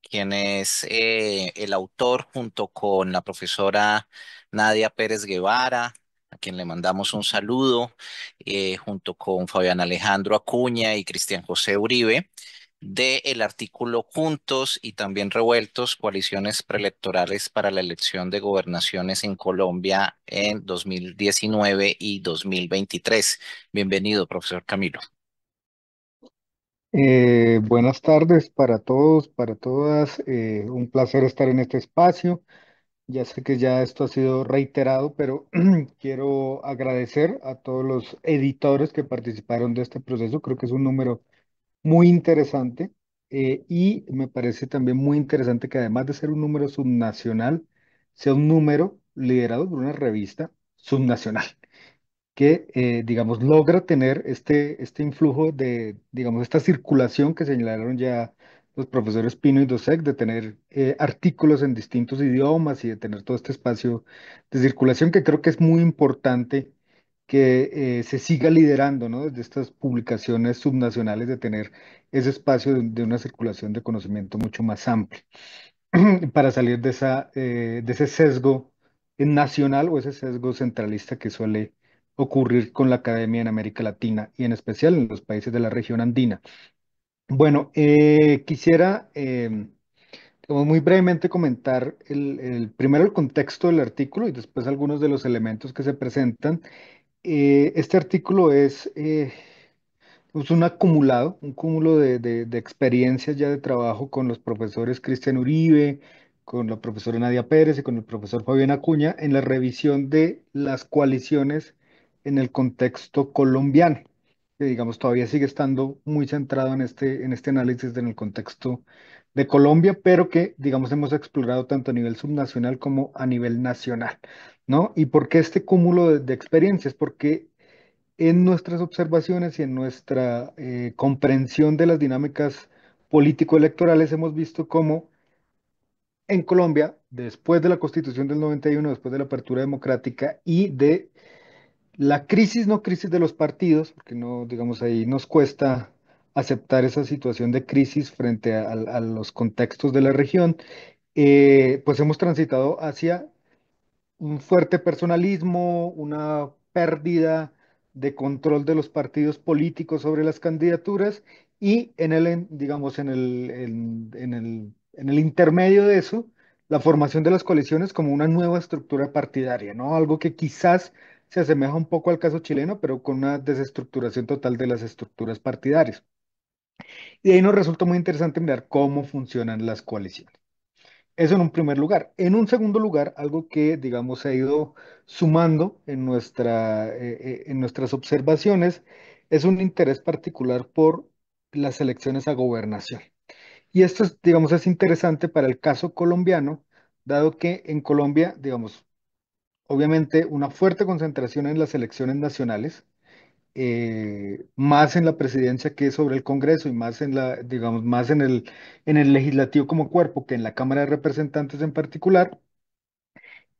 quien es eh, el autor junto con la profesora Nadia Pérez Guevara, a quien le mandamos un saludo, eh, junto con Fabián Alejandro Acuña y Cristian José Uribe del artículo Juntos y también Revueltos, coaliciones preelectorales para la elección de gobernaciones en Colombia en 2019 y 2023. Bienvenido, profesor Camilo. Eh, buenas tardes para todos, para todas. Eh, un placer estar en este espacio. Ya sé que ya esto ha sido reiterado, pero *clears throat* quiero agradecer a todos los editores que participaron de este proceso. Creo que es un número muy interesante eh, y me parece también muy interesante que además de ser un número subnacional, sea un número liderado por una revista subnacional que, eh, digamos, logra tener este, este influjo de, digamos, esta circulación que señalaron ya los profesores Pino y Dosek, de tener eh, artículos en distintos idiomas y de tener todo este espacio de circulación que creo que es muy importante que eh, se siga liderando ¿no? desde estas publicaciones subnacionales de tener ese espacio de, una circulación de conocimiento mucho más amplio *clears throat* para salir de, esa, eh, de ese sesgo nacional o ese sesgo centralista que suele ocurrir con la academia en América Latina y en especial en los países de la región andina. Bueno, eh, quisiera eh, muy brevemente comentar el, primero el contexto del artículo y después algunos de los elementos que se presentan eh, este artículo es, eh, pues, un acumulado, un cúmulo de, experiencias ya de trabajo con los profesores Cristian Uribe, con la profesora Nadia Pérez y con el profesor Fabián Acuña en la revisión de las coaliciones en el contexto colombiano, que digamos todavía sigue estando muy centrado en este, en este análisis en el contexto de Colombia, pero que, digamos, hemos explorado tanto a nivel subnacional como a nivel nacional, ¿no? ¿Y por qué este cúmulo de, experiencias? Porque en nuestras observaciones y en nuestra eh, comprensión de las dinámicas político-electorales hemos visto cómo en Colombia, después de la constitución del 91, después de la apertura democrática y de la crisis, no crisis de los partidos, porque no, digamos, ahí nos cuesta aceptar esa situación de crisis frente a, los contextos de la región, eh, pues hemos transitado hacia un fuerte personalismo, una pérdida de control de los partidos políticos sobre las candidaturas y en el, digamos, en el, en el, en intermedio de eso, la formación de las coaliciones como una nueva estructura partidaria, ¿no? Algo que quizás se asemeja un poco al caso chileno, pero con una desestructuración total de las estructuras partidarias. Y ahí nos resulta muy interesante mirar cómo funcionan las coaliciones. Eso en un primer lugar. En un segundo lugar, algo que, digamos, se ha ido sumando en, eh, eh, en nuestras observaciones es un interés particular por las elecciones a gobernación. Y esto, digamos, es interesante para el caso colombiano, dado que en Colombia, digamos, obviamente una fuerte concentración en las elecciones nacionales, eh, más en la presidencia que sobre el Congreso y más en la, digamos, más en el, en el legislativo como cuerpo que en la Cámara de Representantes en particular.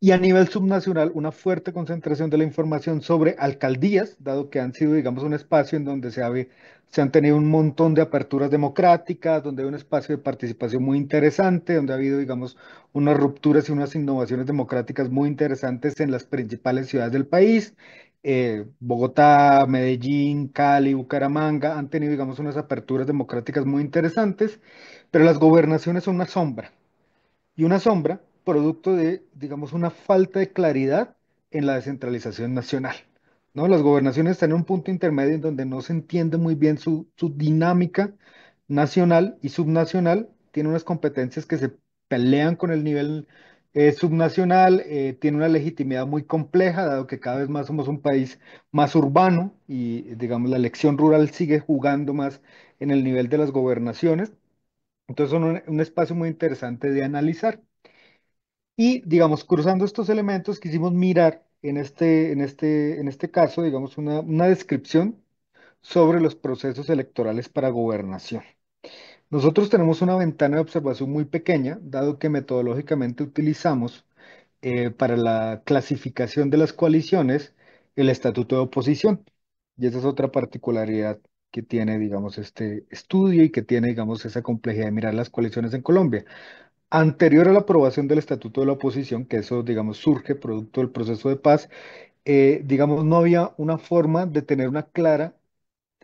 Y a nivel subnacional, una fuerte concentración de la información sobre alcaldías, dado que han sido, digamos, un espacio en donde se, ha, se han tenido un montón de aperturas democráticas, donde hay un espacio de participación muy interesante, donde ha habido, digamos, unas rupturas y unas innovaciones democráticas muy interesantes en las principales ciudades del país, eh, Bogotá, Medellín, Cali, Bucaramanga han tenido, digamos, unas aperturas democráticas muy interesantes, pero las gobernaciones son una sombra. Y una sombra producto de, digamos, una falta de claridad en la descentralización nacional. ¿no? Las gobernaciones están en un punto intermedio en donde no se entiende muy bien su, dinámica nacional y subnacional, tiene unas competencias que se pelean con el nivel subnacional, eh, tiene una legitimidad muy compleja, dado que cada vez más somos un país más urbano y, digamos, la elección rural sigue jugando más en el nivel de las gobernaciones. Entonces, son un, un espacio muy interesante de analizar. Y, digamos, cruzando estos elementos, quisimos mirar en este, en este, en este caso, digamos, una, una descripción sobre los procesos electorales para gobernación. Nosotros tenemos una ventana de observación muy pequeña, dado que metodológicamente utilizamos eh, para la clasificación de las coaliciones el estatuto de oposición. Y esa es otra particularidad que tiene, digamos, este estudio y que tiene, digamos, esa complejidad de mirar las coaliciones en Colombia. Anterior a la aprobación del Estatuto de la Oposición, que eso, digamos, surge producto del proceso de paz, eh, digamos, no había una forma de tener una clara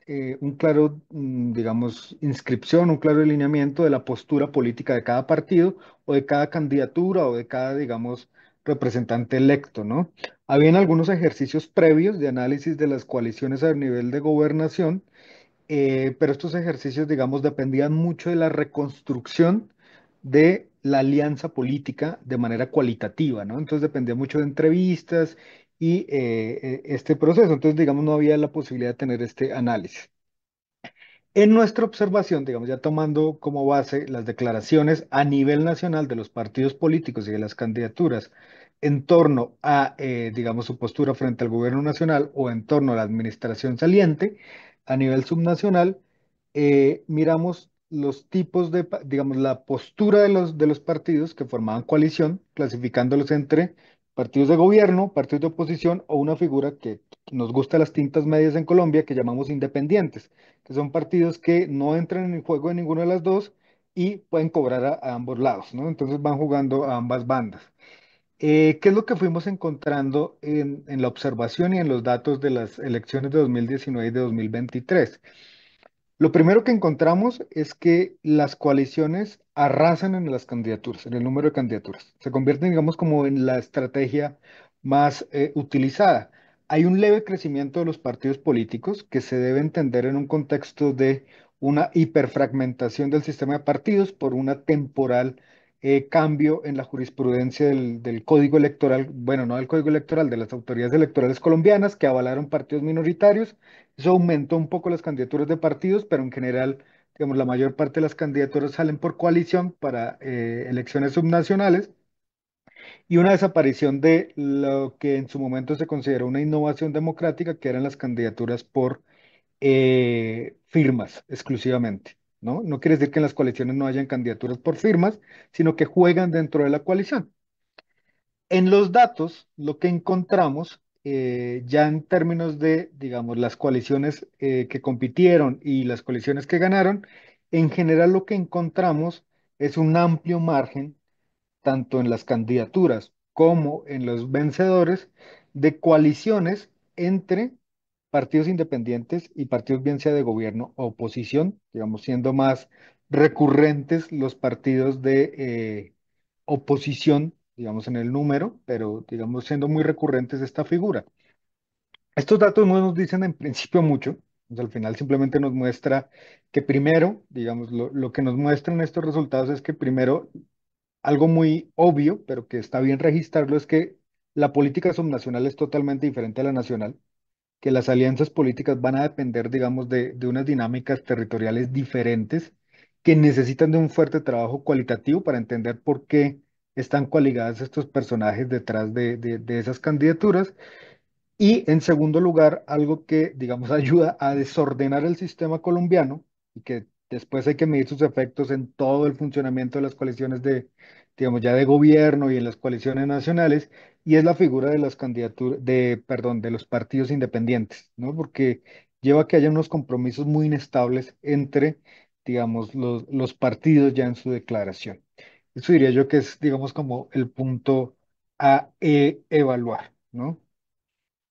eh, un claro, mm, digamos, inscripción, un claro alineamiento de la postura política de cada partido o de cada candidatura o de cada, digamos, representante electo, ¿no? Habían algunos ejercicios previos de análisis de las coaliciones a nivel de gobernación, eh, pero estos ejercicios, digamos, dependían mucho de la reconstrucción de la alianza política de manera cualitativa, ¿no? Entonces dependía mucho de entrevistas y eh, eh, este proceso. Entonces, digamos, no había la posibilidad de tener este análisis. En nuestra observación, digamos, ya tomando como base las declaraciones a nivel nacional de los partidos políticos y de las candidaturas en torno a, eh, digamos, su postura frente al gobierno nacional o en torno a la administración saliente, a nivel subnacional, miramos los tipos de, digamos, la postura de los, de los partidos que formaban coalición, clasificándolos entre partidos de gobierno, partidos de oposición o una figura que nos gusta las tintas medias en Colombia que llamamos independientes, que son partidos que no entran en el juego de ninguna de las dos y pueden cobrar a, ambos lados, ¿no? Entonces van jugando a ambas bandas. Eh, ¿Qué es lo que fuimos encontrando en, en, la observación y en los datos de las elecciones de 2019 y de 2023? Lo primero que encontramos es que las coaliciones arrasan en las candidaturas, en el número de candidaturas. Se convierte, digamos, como en la estrategia más eh, utilizada. Hay un leve crecimiento de los partidos políticos que se debe entender en un contexto de una hiperfragmentación del sistema de partidos por una temporal eh, cambio en la jurisprudencia del, del, código electoral, bueno, no del código electoral, de las autoridades electorales colombianas que avalaron partidos minoritarios. Eso aumentó un poco las candidaturas de partidos, pero en general digamos, la mayor parte de las candidaturas salen por coalición para eh, elecciones subnacionales y una desaparición de lo que en su momento se consideró una innovación democrática, que eran las candidaturas por eh, firmas exclusivamente. ¿no? no quiere decir que en las coaliciones no hayan candidaturas por firmas, sino que juegan dentro de la coalición. En los datos, lo que encontramos eh, ya en términos de, digamos, las coaliciones eh, que compitieron y las coaliciones que ganaron, en general lo que encontramos es un amplio margen, tanto en las candidaturas como en los vencedores, de coaliciones entre partidos independientes y partidos bien sea de gobierno o oposición, digamos, siendo más recurrentes los partidos de eh, oposición digamos, en el número, pero digamos siendo muy recurrentes esta figura. Estos datos no nos dicen en principio mucho, al final simplemente nos muestra que primero, digamos, lo, que nos muestran estos resultados es que primero, algo muy obvio, pero que está bien registrarlo, es que la política subnacional es totalmente diferente a la nacional, que las alianzas políticas van a depender, digamos, de unas dinámicas territoriales diferentes que necesitan de un fuerte trabajo cualitativo para entender por qué están coaligadas estos personajes detrás de, esas candidaturas. Y en segundo lugar, algo que, digamos, *laughs* ayuda a desordenar el sistema colombiano y que después hay que medir sus efectos en todo el funcionamiento de las coaliciones de, digamos, ya de gobierno y en las coaliciones nacionales, y es la figura de las candidaturas, de, perdón, de los partidos independientes, ¿no? Porque lleva a que haya unos compromisos muy inestables entre, digamos, los, los partidos ya en su declaración. Eso diría yo que es, digamos, como el punto a e evaluar, ¿no?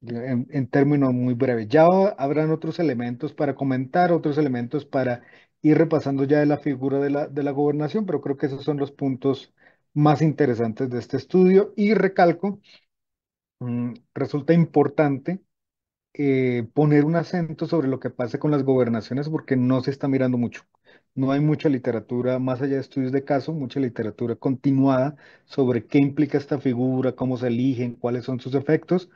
En, términos muy breves. Ya habrán otros elementos para comentar, otros elementos para ir repasando ya de la figura de la, gobernación, pero creo que esos son los puntos más interesantes de este estudio. Y recalco, mm, resulta importante eh, poner un acento sobre lo que pasa con las gobernaciones porque no se está mirando mucho. No hay mucha literatura, más allá de estudios de caso, mucha literatura continuada sobre qué implica esta figura, cómo se eligen, cuáles son sus efectos,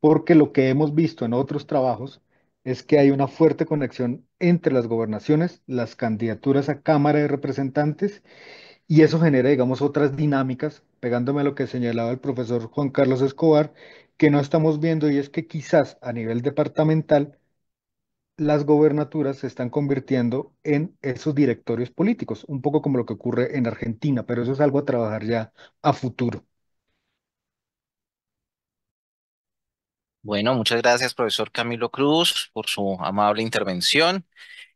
porque lo que hemos visto en otros trabajos es que hay una fuerte conexión entre las gobernaciones, las candidaturas a Cámara de Representantes, y eso genera, digamos, otras dinámicas, pegándome a lo que señalaba el profesor Juan Carlos Escobar, que no estamos viendo y es que quizás a nivel departamental las gobernaturas se están convirtiendo en esos directorios políticos, un poco como lo que ocurre en Argentina, pero eso es algo a trabajar ya a futuro. Bueno, muchas gracias, profesor Camilo Cruz, por su amable intervención.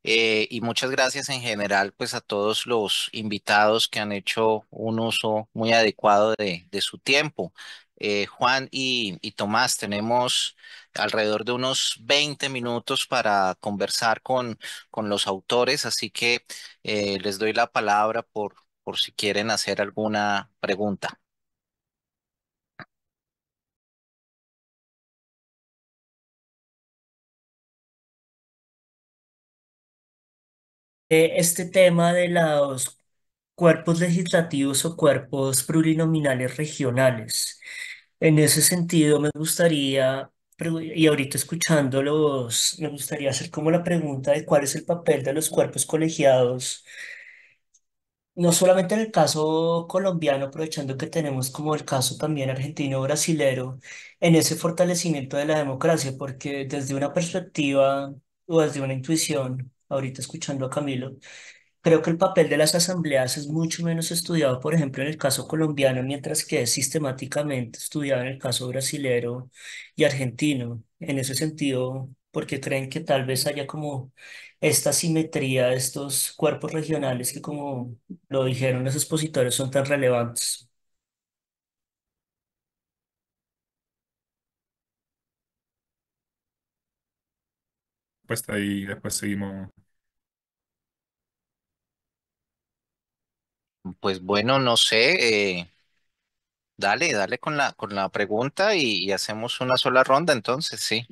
Eh, y muchas gracias en general pues a todos los invitados que han hecho un uso muy adecuado de, su tiempo. Eh, Juan y, y Tomás, tenemos alrededor de unos 20 minutos para conversar con, los autores, así que eh, les doy la palabra por, por si quieren hacer alguna pregunta. Eh, este tema de los cuerpos legislativos o cuerpos plurinominales regionales. En ese sentido, me gustaría y ahorita escuchándolos, me gustaría hacer como la pregunta de cuál es el papel de los cuerpos colegiados, no solamente en el caso colombiano, aprovechando que tenemos como el caso también argentino-brasilero, en ese fortalecimiento de la democracia, porque desde una perspectiva o desde una intuición, ahorita escuchando a Camilo, Creo que el papel de las asambleas es mucho menos estudiado, por ejemplo, en el caso colombiano, mientras que es sistemáticamente estudiado en el caso brasilero y argentino. En ese sentido, porque creen que tal vez haya como esta simetría de estos cuerpos regionales que, como lo dijeron los expositores, son tan relevantes. Pues ahí después seguimos. Pues bueno, no sé, eh, dale, dale con la, con la pregunta y, hacemos una sola ronda entonces, sí.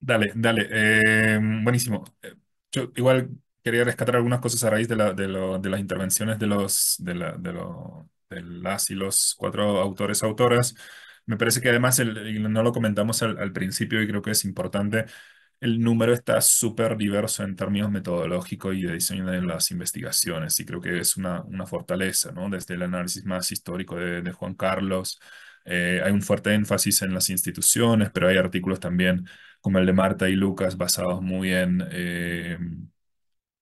Dale, dale. Eh, buenísimo. Eh, yo igual quería rescatar algunas cosas a raíz de, la- de, las intervenciones de los, de la- de las y los cuatro autores, autoras. Me parece que además no lo comentamos al principio y creo que es importante el número está súper diverso en términos metodológicos y de diseño de las investigaciones, y creo que es una, una fortaleza, ¿no? Desde el análisis más histórico de, Juan Carlos, eh, hay un fuerte énfasis en las instituciones, pero hay artículos también como el de Marta y Lucas basados muy en... Eh,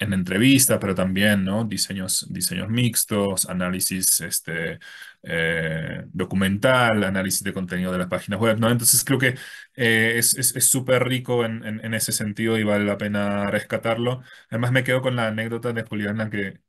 en entrevistas, pero también ¿no? diseños, diseños mixtos, análisis este, eh, documental, análisis de contenido de las páginas web. ¿no? Entonces creo que eh, es súper rico en, en, en, ese sentido y vale la pena rescatarlo. Además me quedo con la anécdota de Juliana que,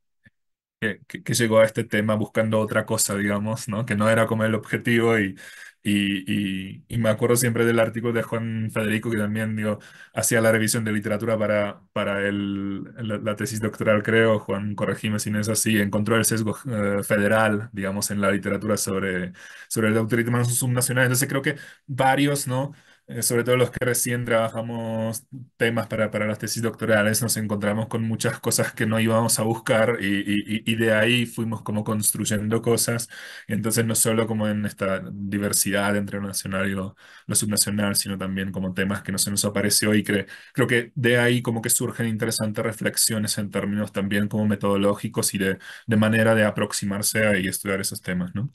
que, que llegó a este tema buscando otra cosa, digamos, ¿no? que no era como el objetivo y, y, me acuerdo siempre del artículo de Juan Federico, que también digo, hacía la revisión de literatura para, para el, la, tesis doctoral, creo. Juan, corregime si no es así, encontró el sesgo eh, federal, digamos, en la literatura sobre, sobre el autoritarismo subnacional. Entonces creo que varios, ¿no? Eh, sobre todo los que recién trabajamos temas para, para las tesis doctorales, nos encontramos con muchas cosas que no íbamos a buscar y, de ahí fuimos como construyendo cosas. Entonces, no solo como en esta diversidad entre lo nacional y lo, subnacional, sino también como temas que no se nos apareció y creo que de ahí como que surgen interesantes reflexiones en términos también como metodológicos y de, de manera de aproximarse y estudiar esos temas, ¿no?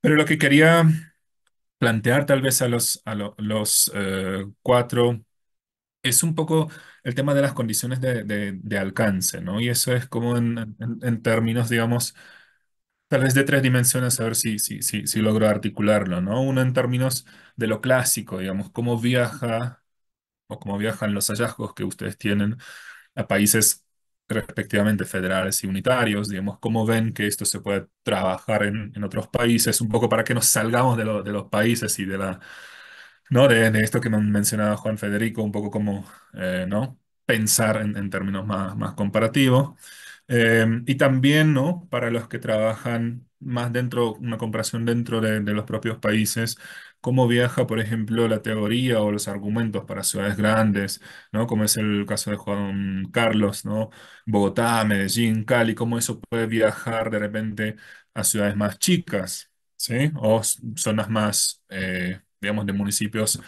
Pero lo que quería plantear tal vez a los, a los eh, cuatro es un poco el tema de las condiciones de, alcance, ¿no? Y eso es como en, en, términos, digamos, tal vez de tres dimensiones, a ver si, si, si, si logro articularlo, ¿no? Uno en términos de lo clásico, digamos, cómo viaja o cómo viajan los hallazgos que ustedes tienen a países respectivamente federales y unitarios, digamos, cómo ven que esto se puede trabajar en, otros países, un poco para que nos salgamos de, de los países y de la, ¿no? De, esto que mencionaba Juan Federico, un poco como, eh, ¿no? Pensar en, términos más, más comparativos. Em, y también, ¿no? Para los que trabajan más dentro, una comparación dentro de, de los propios países, cómo viaja, por ejemplo, la teoría o los argumentos para ciudades grandes, ¿no? Como es el caso de Juan Carlos, ¿no? Bogotá, Medellín, Cali, cómo eso puede viajar de repente a ciudades más chicas, ¿sí? O zonas más, eh, digamos, de municipios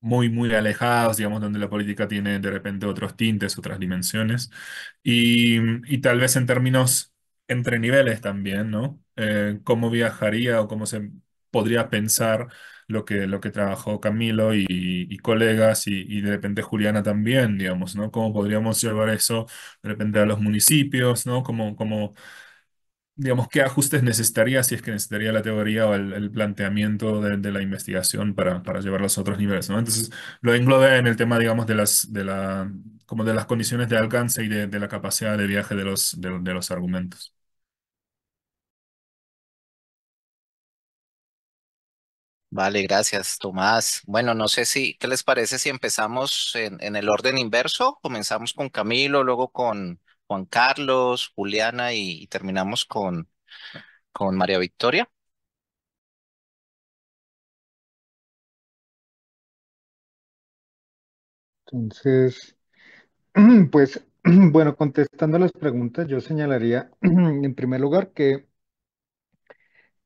muy, muy alejados, digamos, donde la política tiene de repente otros tintes, otras dimensiones. Y, tal vez en términos entre niveles también, ¿no? Eh, cómo viajaría o cómo se podría pensar lo que, lo que trabajó Camilo y, colegas y, de repente Juliana también, digamos, ¿no? ¿Cómo podríamos llevar eso de repente a los municipios, ¿no? ¿Cómo, digamos, qué ajustes necesitaría si es que necesitaría la teoría o el, planteamiento de, la investigación para, para llevarlo a otros niveles, ¿no? Entonces, lo englobe en el tema, digamos, de las, de la, como de las condiciones de alcance y de, la capacidad de viaje de los, de los argumentos. Vale, gracias, Tomás. Bueno, no sé si, ¿qué les parece si empezamos en, el orden inverso? Comenzamos con Camilo, luego con Juan Carlos, Juliana y, terminamos con, con María Victoria. Entonces, *clears throat* pues, *clears throat* bueno, contestando las preguntas, yo señalaría *clears throat* en primer lugar que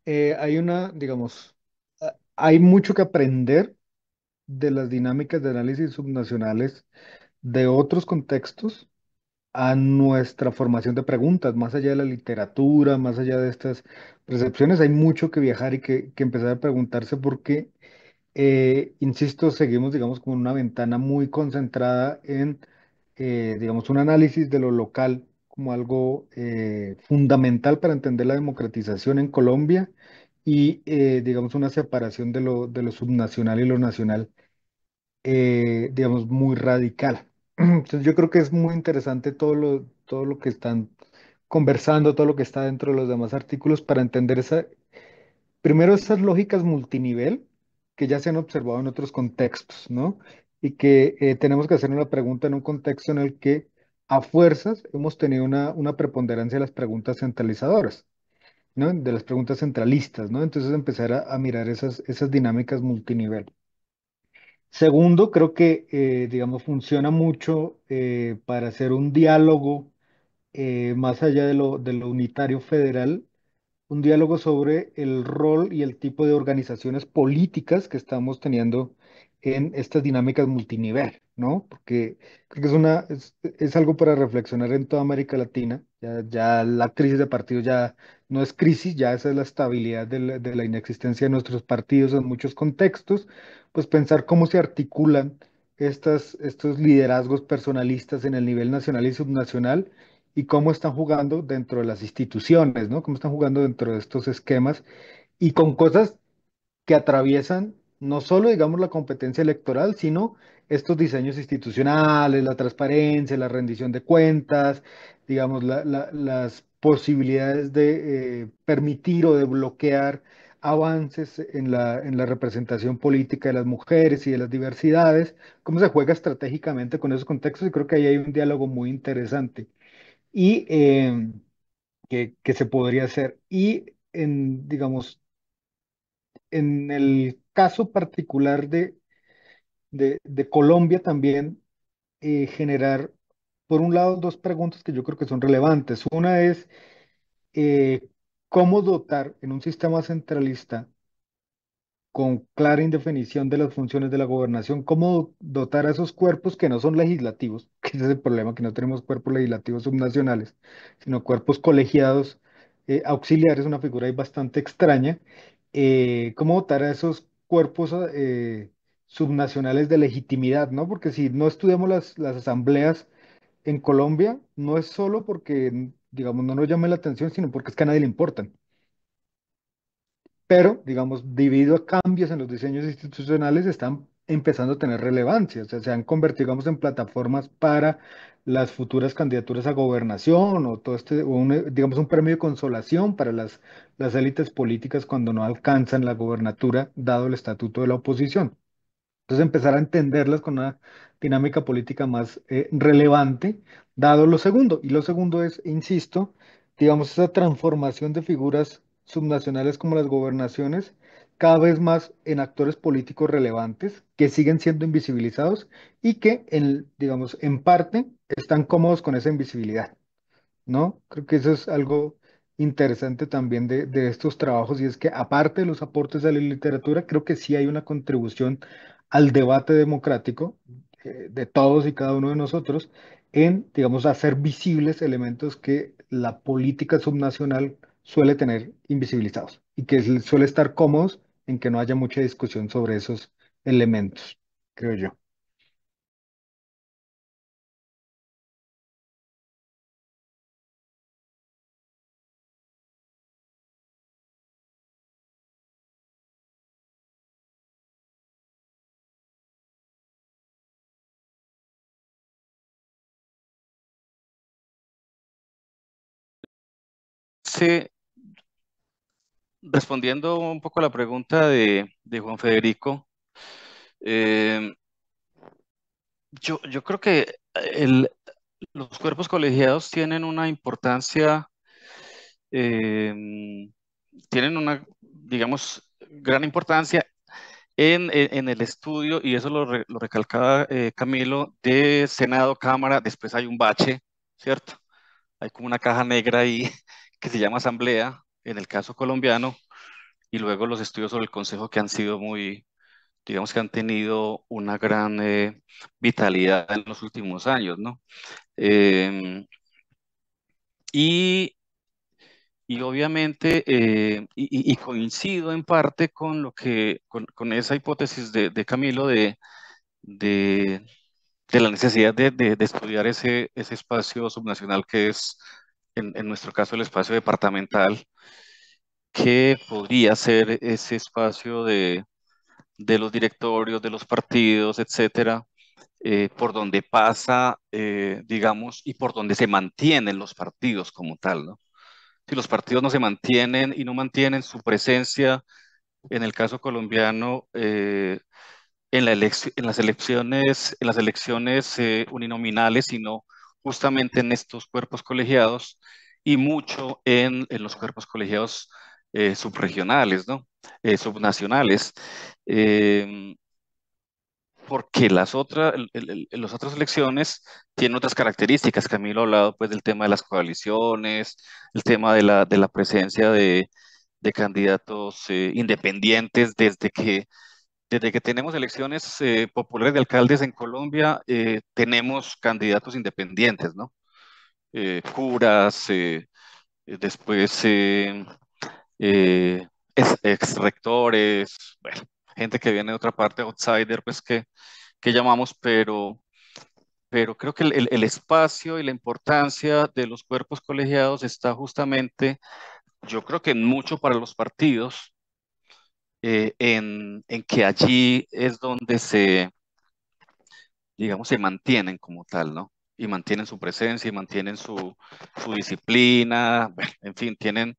eh, hay una, digamos, hay mucho que aprender de las dinámicas de análisis subnacionales de otros contextos a nuestra formación de preguntas, más allá de la literatura, más allá de estas percepciones, hay mucho que viajar y que, empezar a preguntarse porque, eh, insisto, seguimos, digamos, con una ventana muy concentrada en, eh, digamos, un análisis de lo local como algo eh, fundamental para entender la democratización en Colombia y eh, digamos una separación de lo, de lo subnacional y lo nacional, eh, digamos, muy radical. *clears throat* Entonces yo creo que es muy interesante todo lo, todo lo que están conversando, todo lo que está dentro de los demás artículos para entender esa, primero esas lógicas multinivel que ya se han observado en otros contextos, ¿no? Y que eh, tenemos que hacer una pregunta en un contexto en el que a fuerzas hemos tenido una, una preponderancia de las preguntas centralizadoras. De las preguntas centralistas, ¿no? Entonces empezar a, mirar esas, dinámicas multinivel. Segundo, creo que, eh, digamos, funciona mucho eh, para hacer un diálogo eh, más allá de lo, unitario federal, un diálogo sobre el rol y el tipo de organizaciones políticas que estamos teniendo en estas dinámicas multinivel, ¿no? Porque creo que es, una, es algo para reflexionar en toda América Latina ya, la crisis de partido ya no es crisis, ya esa es la estabilidad de la, inexistencia de nuestros partidos en muchos contextos, pues pensar cómo se articulan estas, estos liderazgos personalistas en el nivel nacional y subnacional y cómo están jugando dentro de las instituciones, ¿no? Cómo están jugando dentro de estos esquemas y con cosas que atraviesan no solo, digamos, la competencia electoral, sino estos diseños institucionales, la transparencia, la rendición de cuentas, digamos, las posibilidades de eh, permitir o de bloquear avances en la, en la representación política de las mujeres y de las diversidades, cómo se juega estratégicamente con esos contextos y creo que ahí hay un diálogo muy interesante y eh, que, que se podría hacer. Y en, digamos, en el caso particular de, de, Colombia también eh, generar, por un lado, dos preguntas que yo creo que son relevantes. Una es, eh, ¿cómo dotar en un sistema centralista con clara indefinición de las funciones de la gobernación, cómo dotar a esos cuerpos que no son legislativos, *laughs* que ese es el problema, que no tenemos cuerpos legislativos subnacionales, sino cuerpos colegiados eh, auxiliares, una figura ahí bastante extraña, cómo dotar a esos cuerpos ah, eh, subnacionales de legitimidad, ¿no? Porque si no estudiamos las, las asambleas en Colombia, no es solo porque, digamos, no nos llame la atención, sino porque es que a nadie le importan. Pero, digamos, debido a cambios en los diseños institucionales, están empezando a tener relevancia, o sea, se han convertido, digamos, en plataformas para las futuras candidaturas a gobernación o todo este, digamos, un premio de consolación para las, las élites políticas cuando no alcanzan la gobernatura, dado el estatuto de la oposición. Entonces empezar a entenderlas con una dinámica política más eh, relevante, dado lo segundo. Y lo segundo es, insisto, digamos, esa transformación de figuras subnacionales como las gobernaciones, cada vez más en actores políticos relevantes que siguen siendo invisibilizados y que, en, digamos, en parte están cómodos con esa invisibilidad, ¿no? Creo que eso es algo interesante también de, estos trabajos y es que aparte de los aportes a la literatura, creo que sí hay una contribución al debate democrático eh, de todos y cada uno de nosotros en, digamos, hacer visibles elementos que la política subnacional suele tener invisibilizados y que suele estar cómodos en que no haya mucha discusión sobre esos elementos, creo yo. respondiendo un poco a la pregunta de, Juan Federico, eh, yo, yo, creo que eh, los cuerpos colegiados tienen una importancia, eh, tienen una, digamos, gran importancia en, el estudio, y eso lo, recalcaba Camilo, de Senado, Cámara, después hay un bache, ¿cierto? Hay como una caja negra ahí que se llama asamblea en el caso colombiano y luego los estudios sobre el Consejo que han sido muy, digamos que han tenido una gran eh, vitalidad en los últimos años, ¿no? Em, y, y, obviamente, eh, y, coincido en parte con lo que, con, esa hipótesis de, Camilo de, de, de, la necesidad de, estudiar ese, ese espacio subnacional que es en, nuestro caso el espacio departamental, que podría ser ese espacio de, los directorios, de los partidos, etcétera, eh, por donde pasa, eh, digamos, y por donde se mantienen los partidos como tal, ¿no? Si los partidos no se mantienen y no mantienen su presencia, en el caso colombiano, eh, en, la en, las elecciones, en las elecciones uninominales, sino justamente en estos cuerpos colegiados y mucho en, los cuerpos colegiados eh, subregionales, ¿no? Eh, subnacionales. Eh, porque las otras, otras elecciones tienen otras características. Camilo ha hablado pues del tema de las coaliciones, el tema de la, presencia de, candidatos independientes desde que desde que tenemos elecciones eh, populares de alcaldes en Colombia, eh, tenemos candidatos independientes, ¿no? curas, eh, después ex, rectores, bueno, gente que viene de otra parte, outsider, pues que, que llamamos, pero, pero creo que el, el espacio y la importancia de los cuerpos colegiados está justamente, yo creo que mucho para los partidos, eh, en, que allí es donde se, digamos, se mantienen como tal, ¿no? Y mantienen su presencia y mantienen su, su disciplina, en fin, tienen,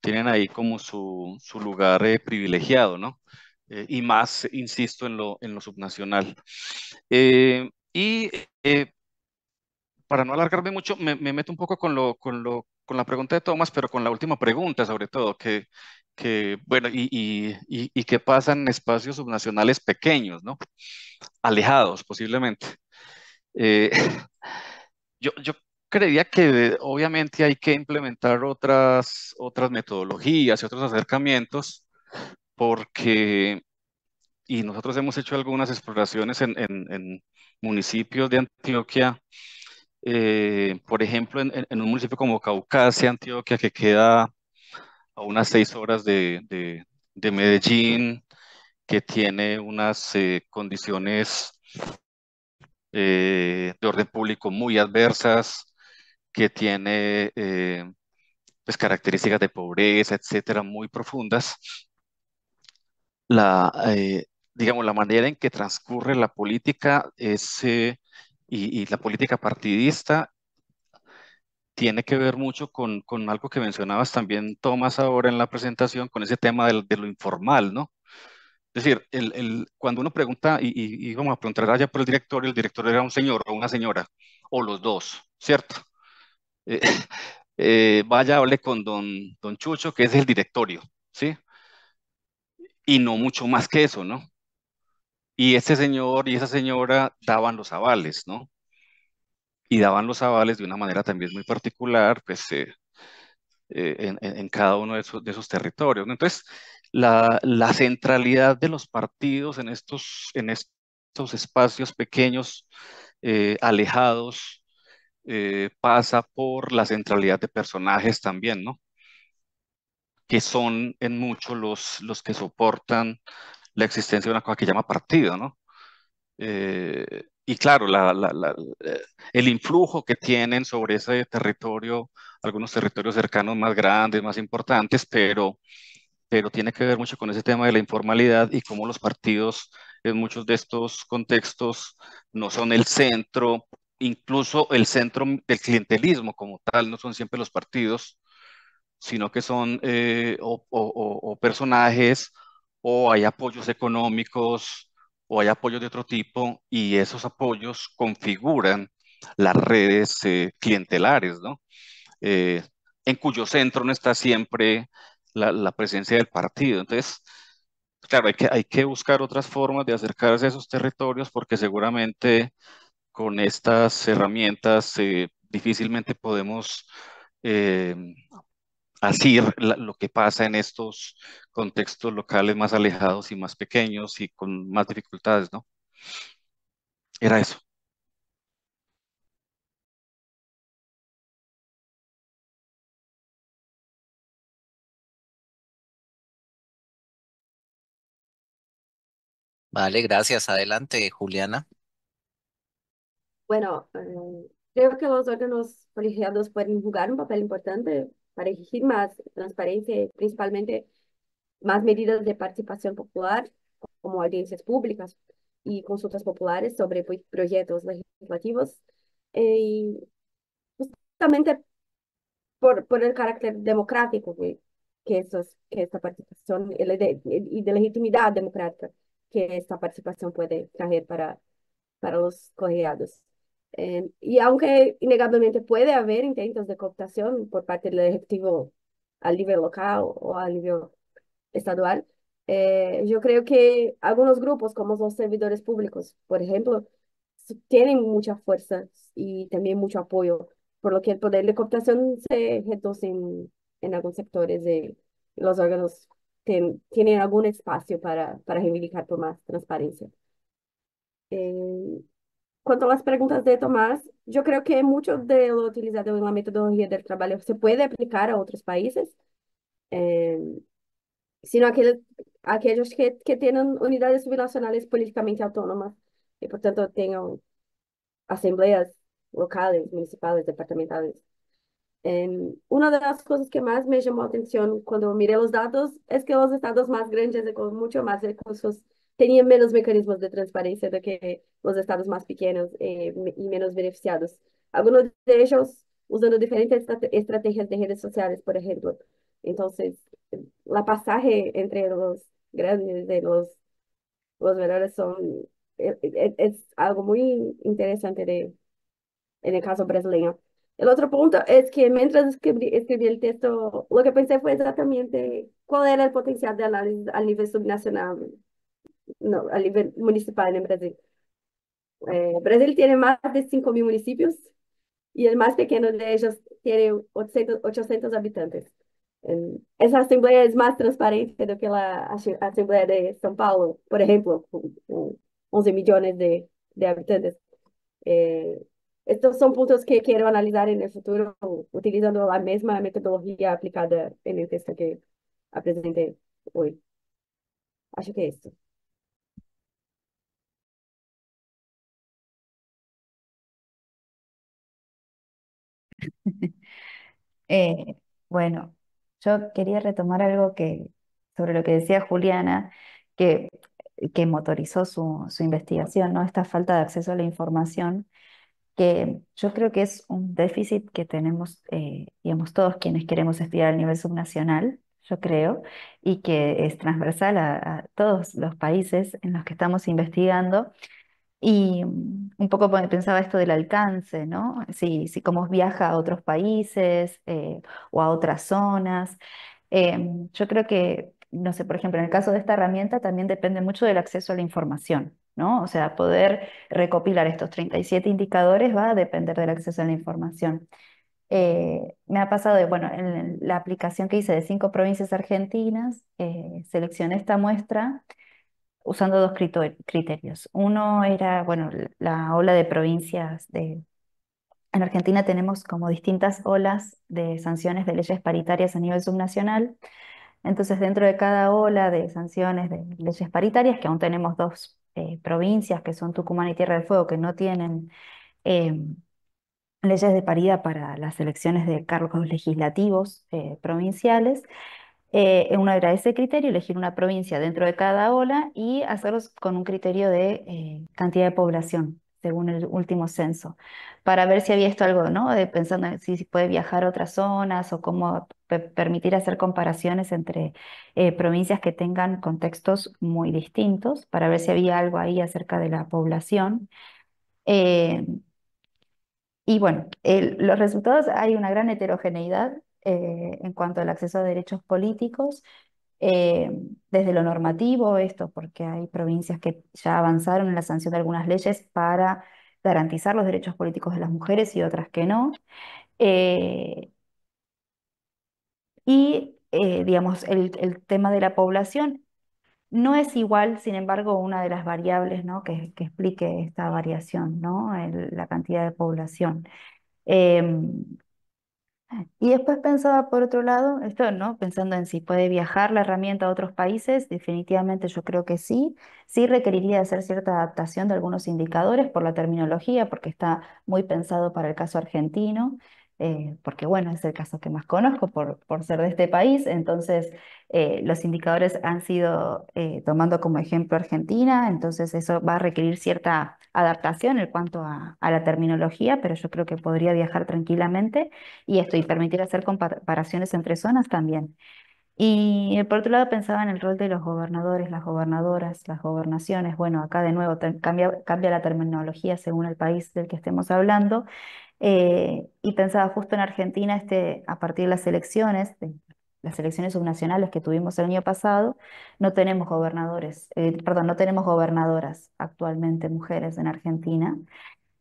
tienen ahí como su, su lugar eh, privilegiado, ¿no? Eh, y más, insisto, en lo, en lo subnacional. y para no alargarme mucho, me, me, meto un poco con lo, con lo con la pregunta de Tomás, pero con la última pregunta sobre todo, que, bueno, y, qué pasa en espacios subnacionales pequeños, ¿no? Alejados posiblemente. Eh, *laughs* yo, yo creía que obviamente hay que implementar otras, otras metodologías y otros acercamientos porque, y nosotros hemos hecho algunas exploraciones en, en municipios de Antioquia eh, por ejemplo, en, un municipio como Caucasia, Antioquia, que queda a unas seis horas de, Medellín, que tiene unas eh, condiciones eh, de orden público muy adversas, que tiene pues, características de pobreza, etcétera, muy profundas. La, digamos, la manera en que transcurre la política es y, la política partidista tiene que ver mucho con, algo que mencionabas también, Tomás, ahora en la presentación, con ese tema de, lo informal, ¿no? Es decir, cuando uno pregunta, y, vamos a preguntar allá por el directorio, el director era un señor o una señora, o los dos, ¿cierto? Eh, *laughs* eh, vaya, hable con don, don Chucho, que es el directorio, ¿sí? Y no mucho más que eso, ¿no? Y este señor y esa señora daban los avales, ¿no? Y daban los avales de una manera también muy particular, pues, eh, eh, en, cada uno de esos, territorios. Entonces, la, centralidad de los partidos en estos, en estos espacios pequeños, eh, alejados, pasa por la centralidad de personajes también, ¿no? que son en mucho los, los que soportan la existencia de una cosa que llama partido, ¿no? Eh, y claro, eh, el influjo que tienen sobre ese territorio, algunos territorios cercanos más grandes, más importantes, pero, pero tiene que ver mucho con ese tema de la informalidad y cómo los partidos en muchos de estos contextos no son el centro, incluso el centro del clientelismo como tal, no son siempre los partidos, sino que son eh, o, o personajes o hay apoyos económicos o hay apoyos de otro tipo y esos apoyos configuran las redes eh, clientelares, ¿no? Eh, en cuyo centro no está siempre la, presencia del partido. Entonces, claro, hay que, hay que buscar otras formas de acercarse a esos territorios porque seguramente con estas herramientas eh, difícilmente podemos así lo que pasa en estos contextos locales más alejados y más pequeños y con más dificultades, ¿no? Era eso. Vale, gracias. Adelante, Juliana. Bueno, eh, creo que los órganos colegiados pueden jugar un papel importante para exigir más transparencia, principalmente más medidas de participación popular, como audiencias públicas y consultas populares sobre proyectos legislativos. Eh, y justamente por, el carácter democrático que, participación y de, legitimidad democrática que esta participación puede traer para, para los colegiados. Em, y aunque innegablemente puede haber intentos de cooptación por parte del Ejecutivo a nivel local o a nivel estadual, eh, yo creo que algunos grupos, como los servidores públicos, por ejemplo, tienen mucha fuerza y también mucho apoyo, por lo que el poder de cooptación se reduce en, en algunos sectores de los órganos tienen algún espacio para, para reivindicar por más transparencia. Eh, quanto às perguntas de Tomás, eu creio que muito de lo utilizado en la metodologia del trabalho se pode aplicar a outros países, eh, sino aquel, aqueles que, que, unidades subnacionais politicamente autónomas e portanto tenham assembleias locais, locales, departamentais. departamentales. Eh, una de que mais me chamou atenção quando eu mirei os dados é que os estados mais grandes com muito mais recursos tenían menos mecanismos de transparencia de que los estados más pequeños eh, y menos beneficiados. Algunos de ellos usando diferentes estrategias de redes sociales, por ejemplo. Entonces, la pasaje entre los grandes de los los menores son e, e, e, es algo muy interesante de, el caso brasileño. El otro punto es que mientras escribí, escribí, el texto, lo que pensé fue exactamente cuál era el potencial de análisis a nivel subnacional no, a nivel municipal en Brasil. Eh, Brasil tiene más de mil municipios y el más pequeño de ellos tiene 800, 800 habitantes. Eh, esa asamblea es más transparente do que la asamblea de São Paulo, por ejemplo, con, con 11 millones de, de habitantes. Eh, estos son puntos que quiero analizar en el futuro utilizando la misma metodología aplicada en el texto que apresentei hoy. Acho que é isso. *laughs* Eh, bueno, yo quería retomar algo que, sobre lo que decía Juliana, que, motorizó su, investigación, ¿no? Esta falta de acceso a la información, que yo creo que es un déficit que tenemos, eh, digamos, todos quienes queremos estudiar a nivel subnacional, yo creo, y que es transversal a todos los países en los que estamos investigando, y mm, un poco pensaba esto del alcance, ¿no? Si, si cómo viaja a otros países eh, o a otras zonas. Em, yo creo que, no sé, por ejemplo, en el caso de esta herramienta también depende mucho del acceso a la información, ¿no? O sea, poder recopilar estos 37 indicadores va a depender del acceso a la información. Eh, me ha pasado de, bueno, en la aplicación que hice de cinco provincias argentinas, eh, seleccioné esta muestra usando dos criterios. Uno era, bueno, la ola de provincias de... En Argentina tenemos como distintas olas de sanciones de leyes paritarias a nivel subnacional. Entonces, dentro de cada ola de sanciones de leyes paritarias, que aún tenemos dos eh, provincias, que son Tucumán y Tierra del Fuego, que no tienen em, leyes de paridad para las elecciones de cargos legislativos eh, provinciales, eh, uno era ese criterio, elegir una provincia dentro de cada ola y hacerlos con un criterio de eh, cantidad de población, según el último censo, para ver si había esto algo, ¿no? De pensando si, puede viajar a otras zonas o cómo permitir hacer comparaciones entre eh, provincias que tengan contextos muy distintos, para ver si había algo ahí acerca de la población. y bueno, los resultados, hay una gran heterogeneidad eh, en cuanto al acceso a derechos políticos, eh, desde lo normativo, esto porque hay provincias que ya avanzaron en la sanción de algunas leyes para garantizar los derechos políticos de las mujeres y otras que no. Eh, y, digamos, el, tema de la población no es igual, sin embargo, una de las variables ¿no? que, explique esta variación, ¿no? la cantidad de población. Em, y después pensaba por otro lado, esto, ¿no? Pensando en si puede viajar la herramienta a otros países, definitivamente yo creo que sí. Sí requeriría hacer cierta adaptación de algunos indicadores por la terminología, porque está muy pensado para el caso argentino. Eh, porque bueno, es el caso que más conozco por, por ser de este país, entonces eh, los indicadores han sido eh, tomando como ejemplo Argentina, entonces eso va a requerir cierta adaptación en cuanto a, la terminología, pero yo creo que podría viajar tranquilamente y esto, permitir hacer comparaciones entre zonas también. Y por otro lado pensaba en el rol de los gobernadores, las gobernadoras, las gobernaciones. Bueno, acá de nuevo cambia, cambia la terminología según el país del que estemos hablando, eh, y pensaba justo en Argentina, este, a partir de las elecciones, de las elecciones subnacionales que tuvimos el año pasado, no tenemos gobernadores, eh, perdón, no tenemos gobernadoras actualmente mujeres en Argentina.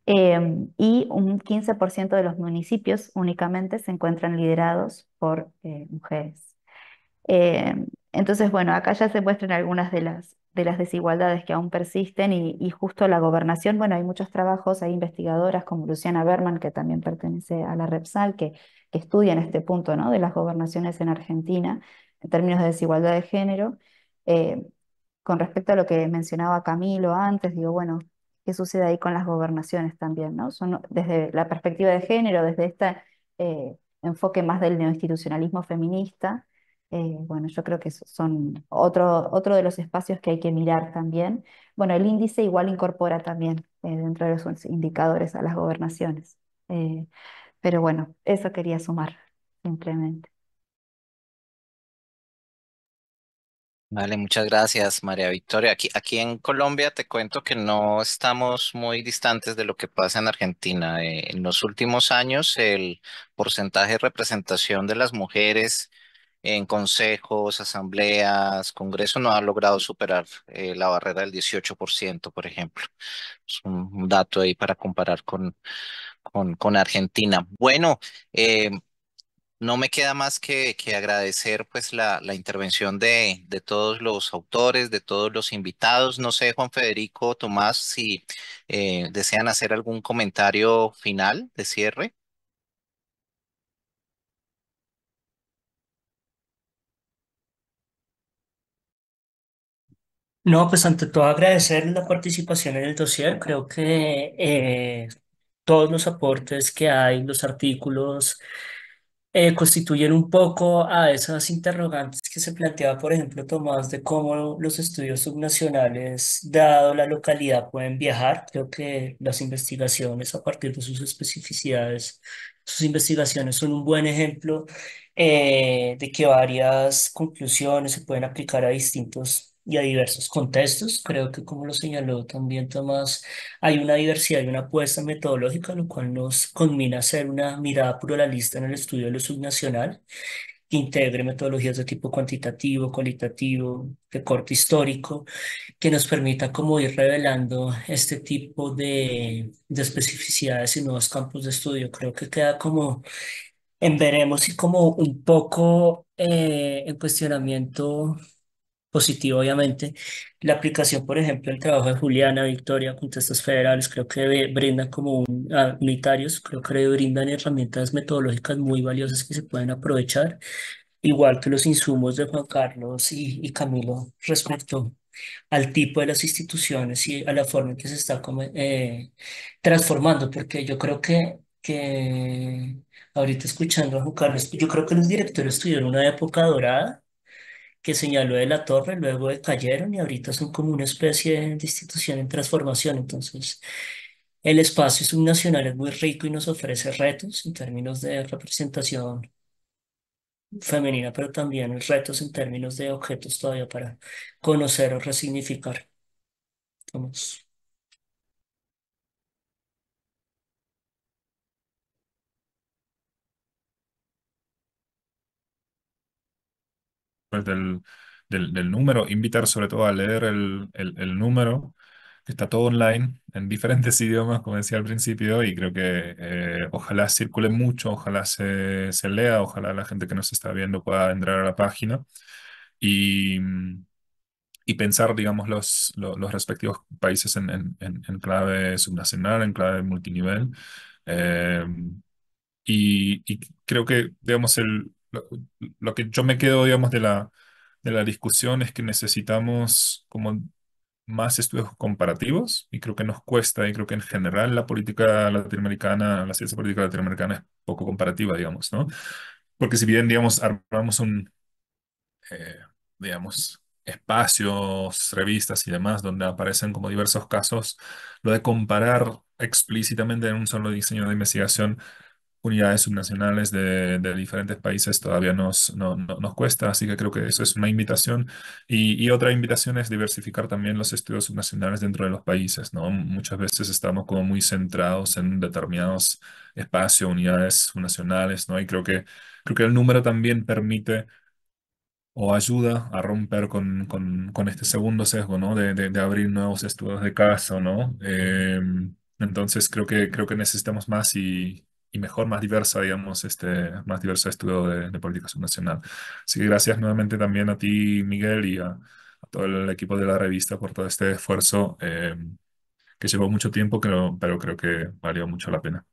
Em, y un 15% de los municipios únicamente se encuentran liderados por eh, mujeres. Em, entonces, bueno, acá ya se muestran algunas de las, desigualdades que aún persisten y, justo la gobernación, bueno, hay muchos trabajos, hay investigadoras como Luciana Berman, que también pertenece a la Repsal, que, estudian este punto ¿no? de las gobernaciones en Argentina en términos de desigualdad de género. Eh, con respecto a lo que mencionaba Camilo antes, digo, bueno, ¿qué sucede ahí con las gobernaciones también? ¿no? Son, desde la perspectiva de género, desde este eh, enfoque más del neoinstitucionalismo feminista, eh, bueno, yo creo que son otro, otro de los espacios que hay que mirar también. Bueno, el índice igual incorpora también eh, dentro de los indicadores a las gobernaciones. Eh, pero bueno, eso quería sumar, simplemente. Vale, muchas gracias, María Victoria. Aquí, aquí en Colombia te cuento que no estamos muy distantes de lo que pasa en Argentina. en los últimos años, el porcentaje de representación de las mujeres en consejos, asambleas, congreso, no ha logrado superar eh, la barrera del 18%, por ejemplo. Es un dato ahí para comparar con, con, Argentina. Bueno, eh, no me queda más que, que agradecer pues la, la intervención de, todos los autores, de todos los invitados. No sé, Juan Federico, Tomás, si eh, desean hacer algún comentario final de cierre. No, pues ante todo agradecer la participación en el dossier. Creo que eh, todos los aportes que hay, los artículos, eh, constituyen un poco a esas interrogantes que se planteaba, por ejemplo, Tomás, de cómo los estudios subnacionales, dado la localidad, pueden viajar. Creo que las investigaciones, a partir de sus especificidades, sus investigaciones son un buen ejemplo eh, de que varias conclusiones se pueden aplicar a distintos y a diversos contextos. Creo que como lo señaló también Tomás, hay una diversidad y una apuesta metodológica, lo cual nos conmina a hacer una mirada pluralista en el estudio de lo subnacional, que integre metodologías de tipo cuantitativo, cualitativo, de corte histórico, que nos permita como ir revelando este tipo de, de especificidades y nuevos campos de estudio. Creo que queda como en veremos y como un poco eh, en cuestionamiento positivo, obviamente. La aplicación, por ejemplo, el trabajo de Juliana, Victoria, con textos federales, creo que brindan como ah, unitarios, creo que brindan herramientas metodológicas muy valiosas que se pueden aprovechar, igual que los insumos de Juan Carlos y, Camilo respecto al tipo de las instituciones y a la forma en que se está eh, transformando, porque yo creo que, que ahorita escuchando a Juan Carlos, yo creo que los directores tuvieron una época dorada que señaló de la torre, luego cayeron y ahorita son como una especie de institución en transformación. Entonces, el espacio subnacional es muy rico y nos ofrece retos en términos de representación femenina, pero también retos en términos de objetos todavía para conocer o resignificar. Vamos. Pues, del, del, número, invitar sobre todo a leer el, el, número, que está todo online en diferentes *laughs* idiomas, como decía al principio, y creo que eh, ojalá circule mucho, ojalá se, se, lea, ojalá la gente que nos está viendo pueda entrar a la página y, y pensar, digamos, los, los, respectivos países en, en, en, clave subnacional, en clave multinivel. Eh, y, y creo que, digamos, el, lo, que yo me quedo, digamos, de la, de la discusión es que necesitamos como más estudios comparativos y creo que nos cuesta y creo que en general la política latinoamericana, la ciencia política latinoamericana es poco comparativa, digamos, ¿no? Porque si bien, digamos, armamos un, eh, digamos, espacios, revistas y demás donde aparecen como diversos casos, lo de comparar explícitamente en un solo diseño de investigación unidades subnacionales de, diferentes países todavía nos, no, nos cuesta, así que creo que eso es una invitación. Y, otra invitación es diversificar también los estudios subnacionales dentro de los países, ¿no? Muchas veces estamos como muy centrados en determinados espacios, unidades subnacionales, ¿no? Y creo que, creo que el número también permite o ayuda a romper con, con, este segundo sesgo, ¿no? De, de, abrir nuevos estudios de caso, ¿no? Em, entonces creo que, creo que necesitamos más y, y mejor, más diversa, digamos, este, más diverso estudio de, política subnacional. Así que gracias nuevamente también a ti, Miguel, y a, todo el equipo de la revista por todo este esfuerzo eh, que llevó mucho tiempo, pero, pero creo que valió mucho la pena.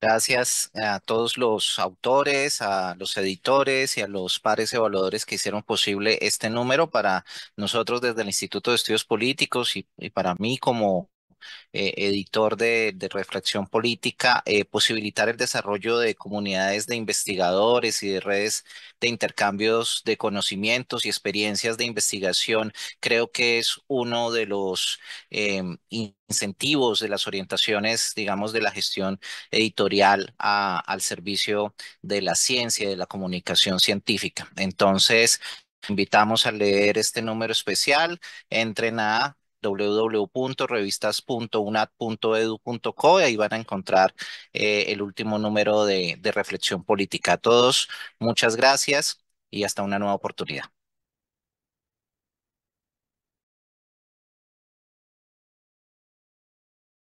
Gracias a todos los autores, a los editores y a los pares evaluadores que hicieron posible este número para nosotros desde el Instituto de Estudios Políticos y, y para mí como eh, editor de, Reflexión Política, eh, posibilitar el desarrollo de comunidades de investigadores y de redes de intercambios de conocimientos y experiencias de investigación, creo que es uno de los eh, incentivos de las orientaciones, digamos, de la gestión editorial al servicio de la ciencia y de la comunicación científica. Entonces, invitamos a leer este número especial, entre a www.revistas.unat.edu.co y ahí van a encontrar eh, el último número de, de Reflexión Política. A todos, muchas gracias y hasta una nueva oportunidad.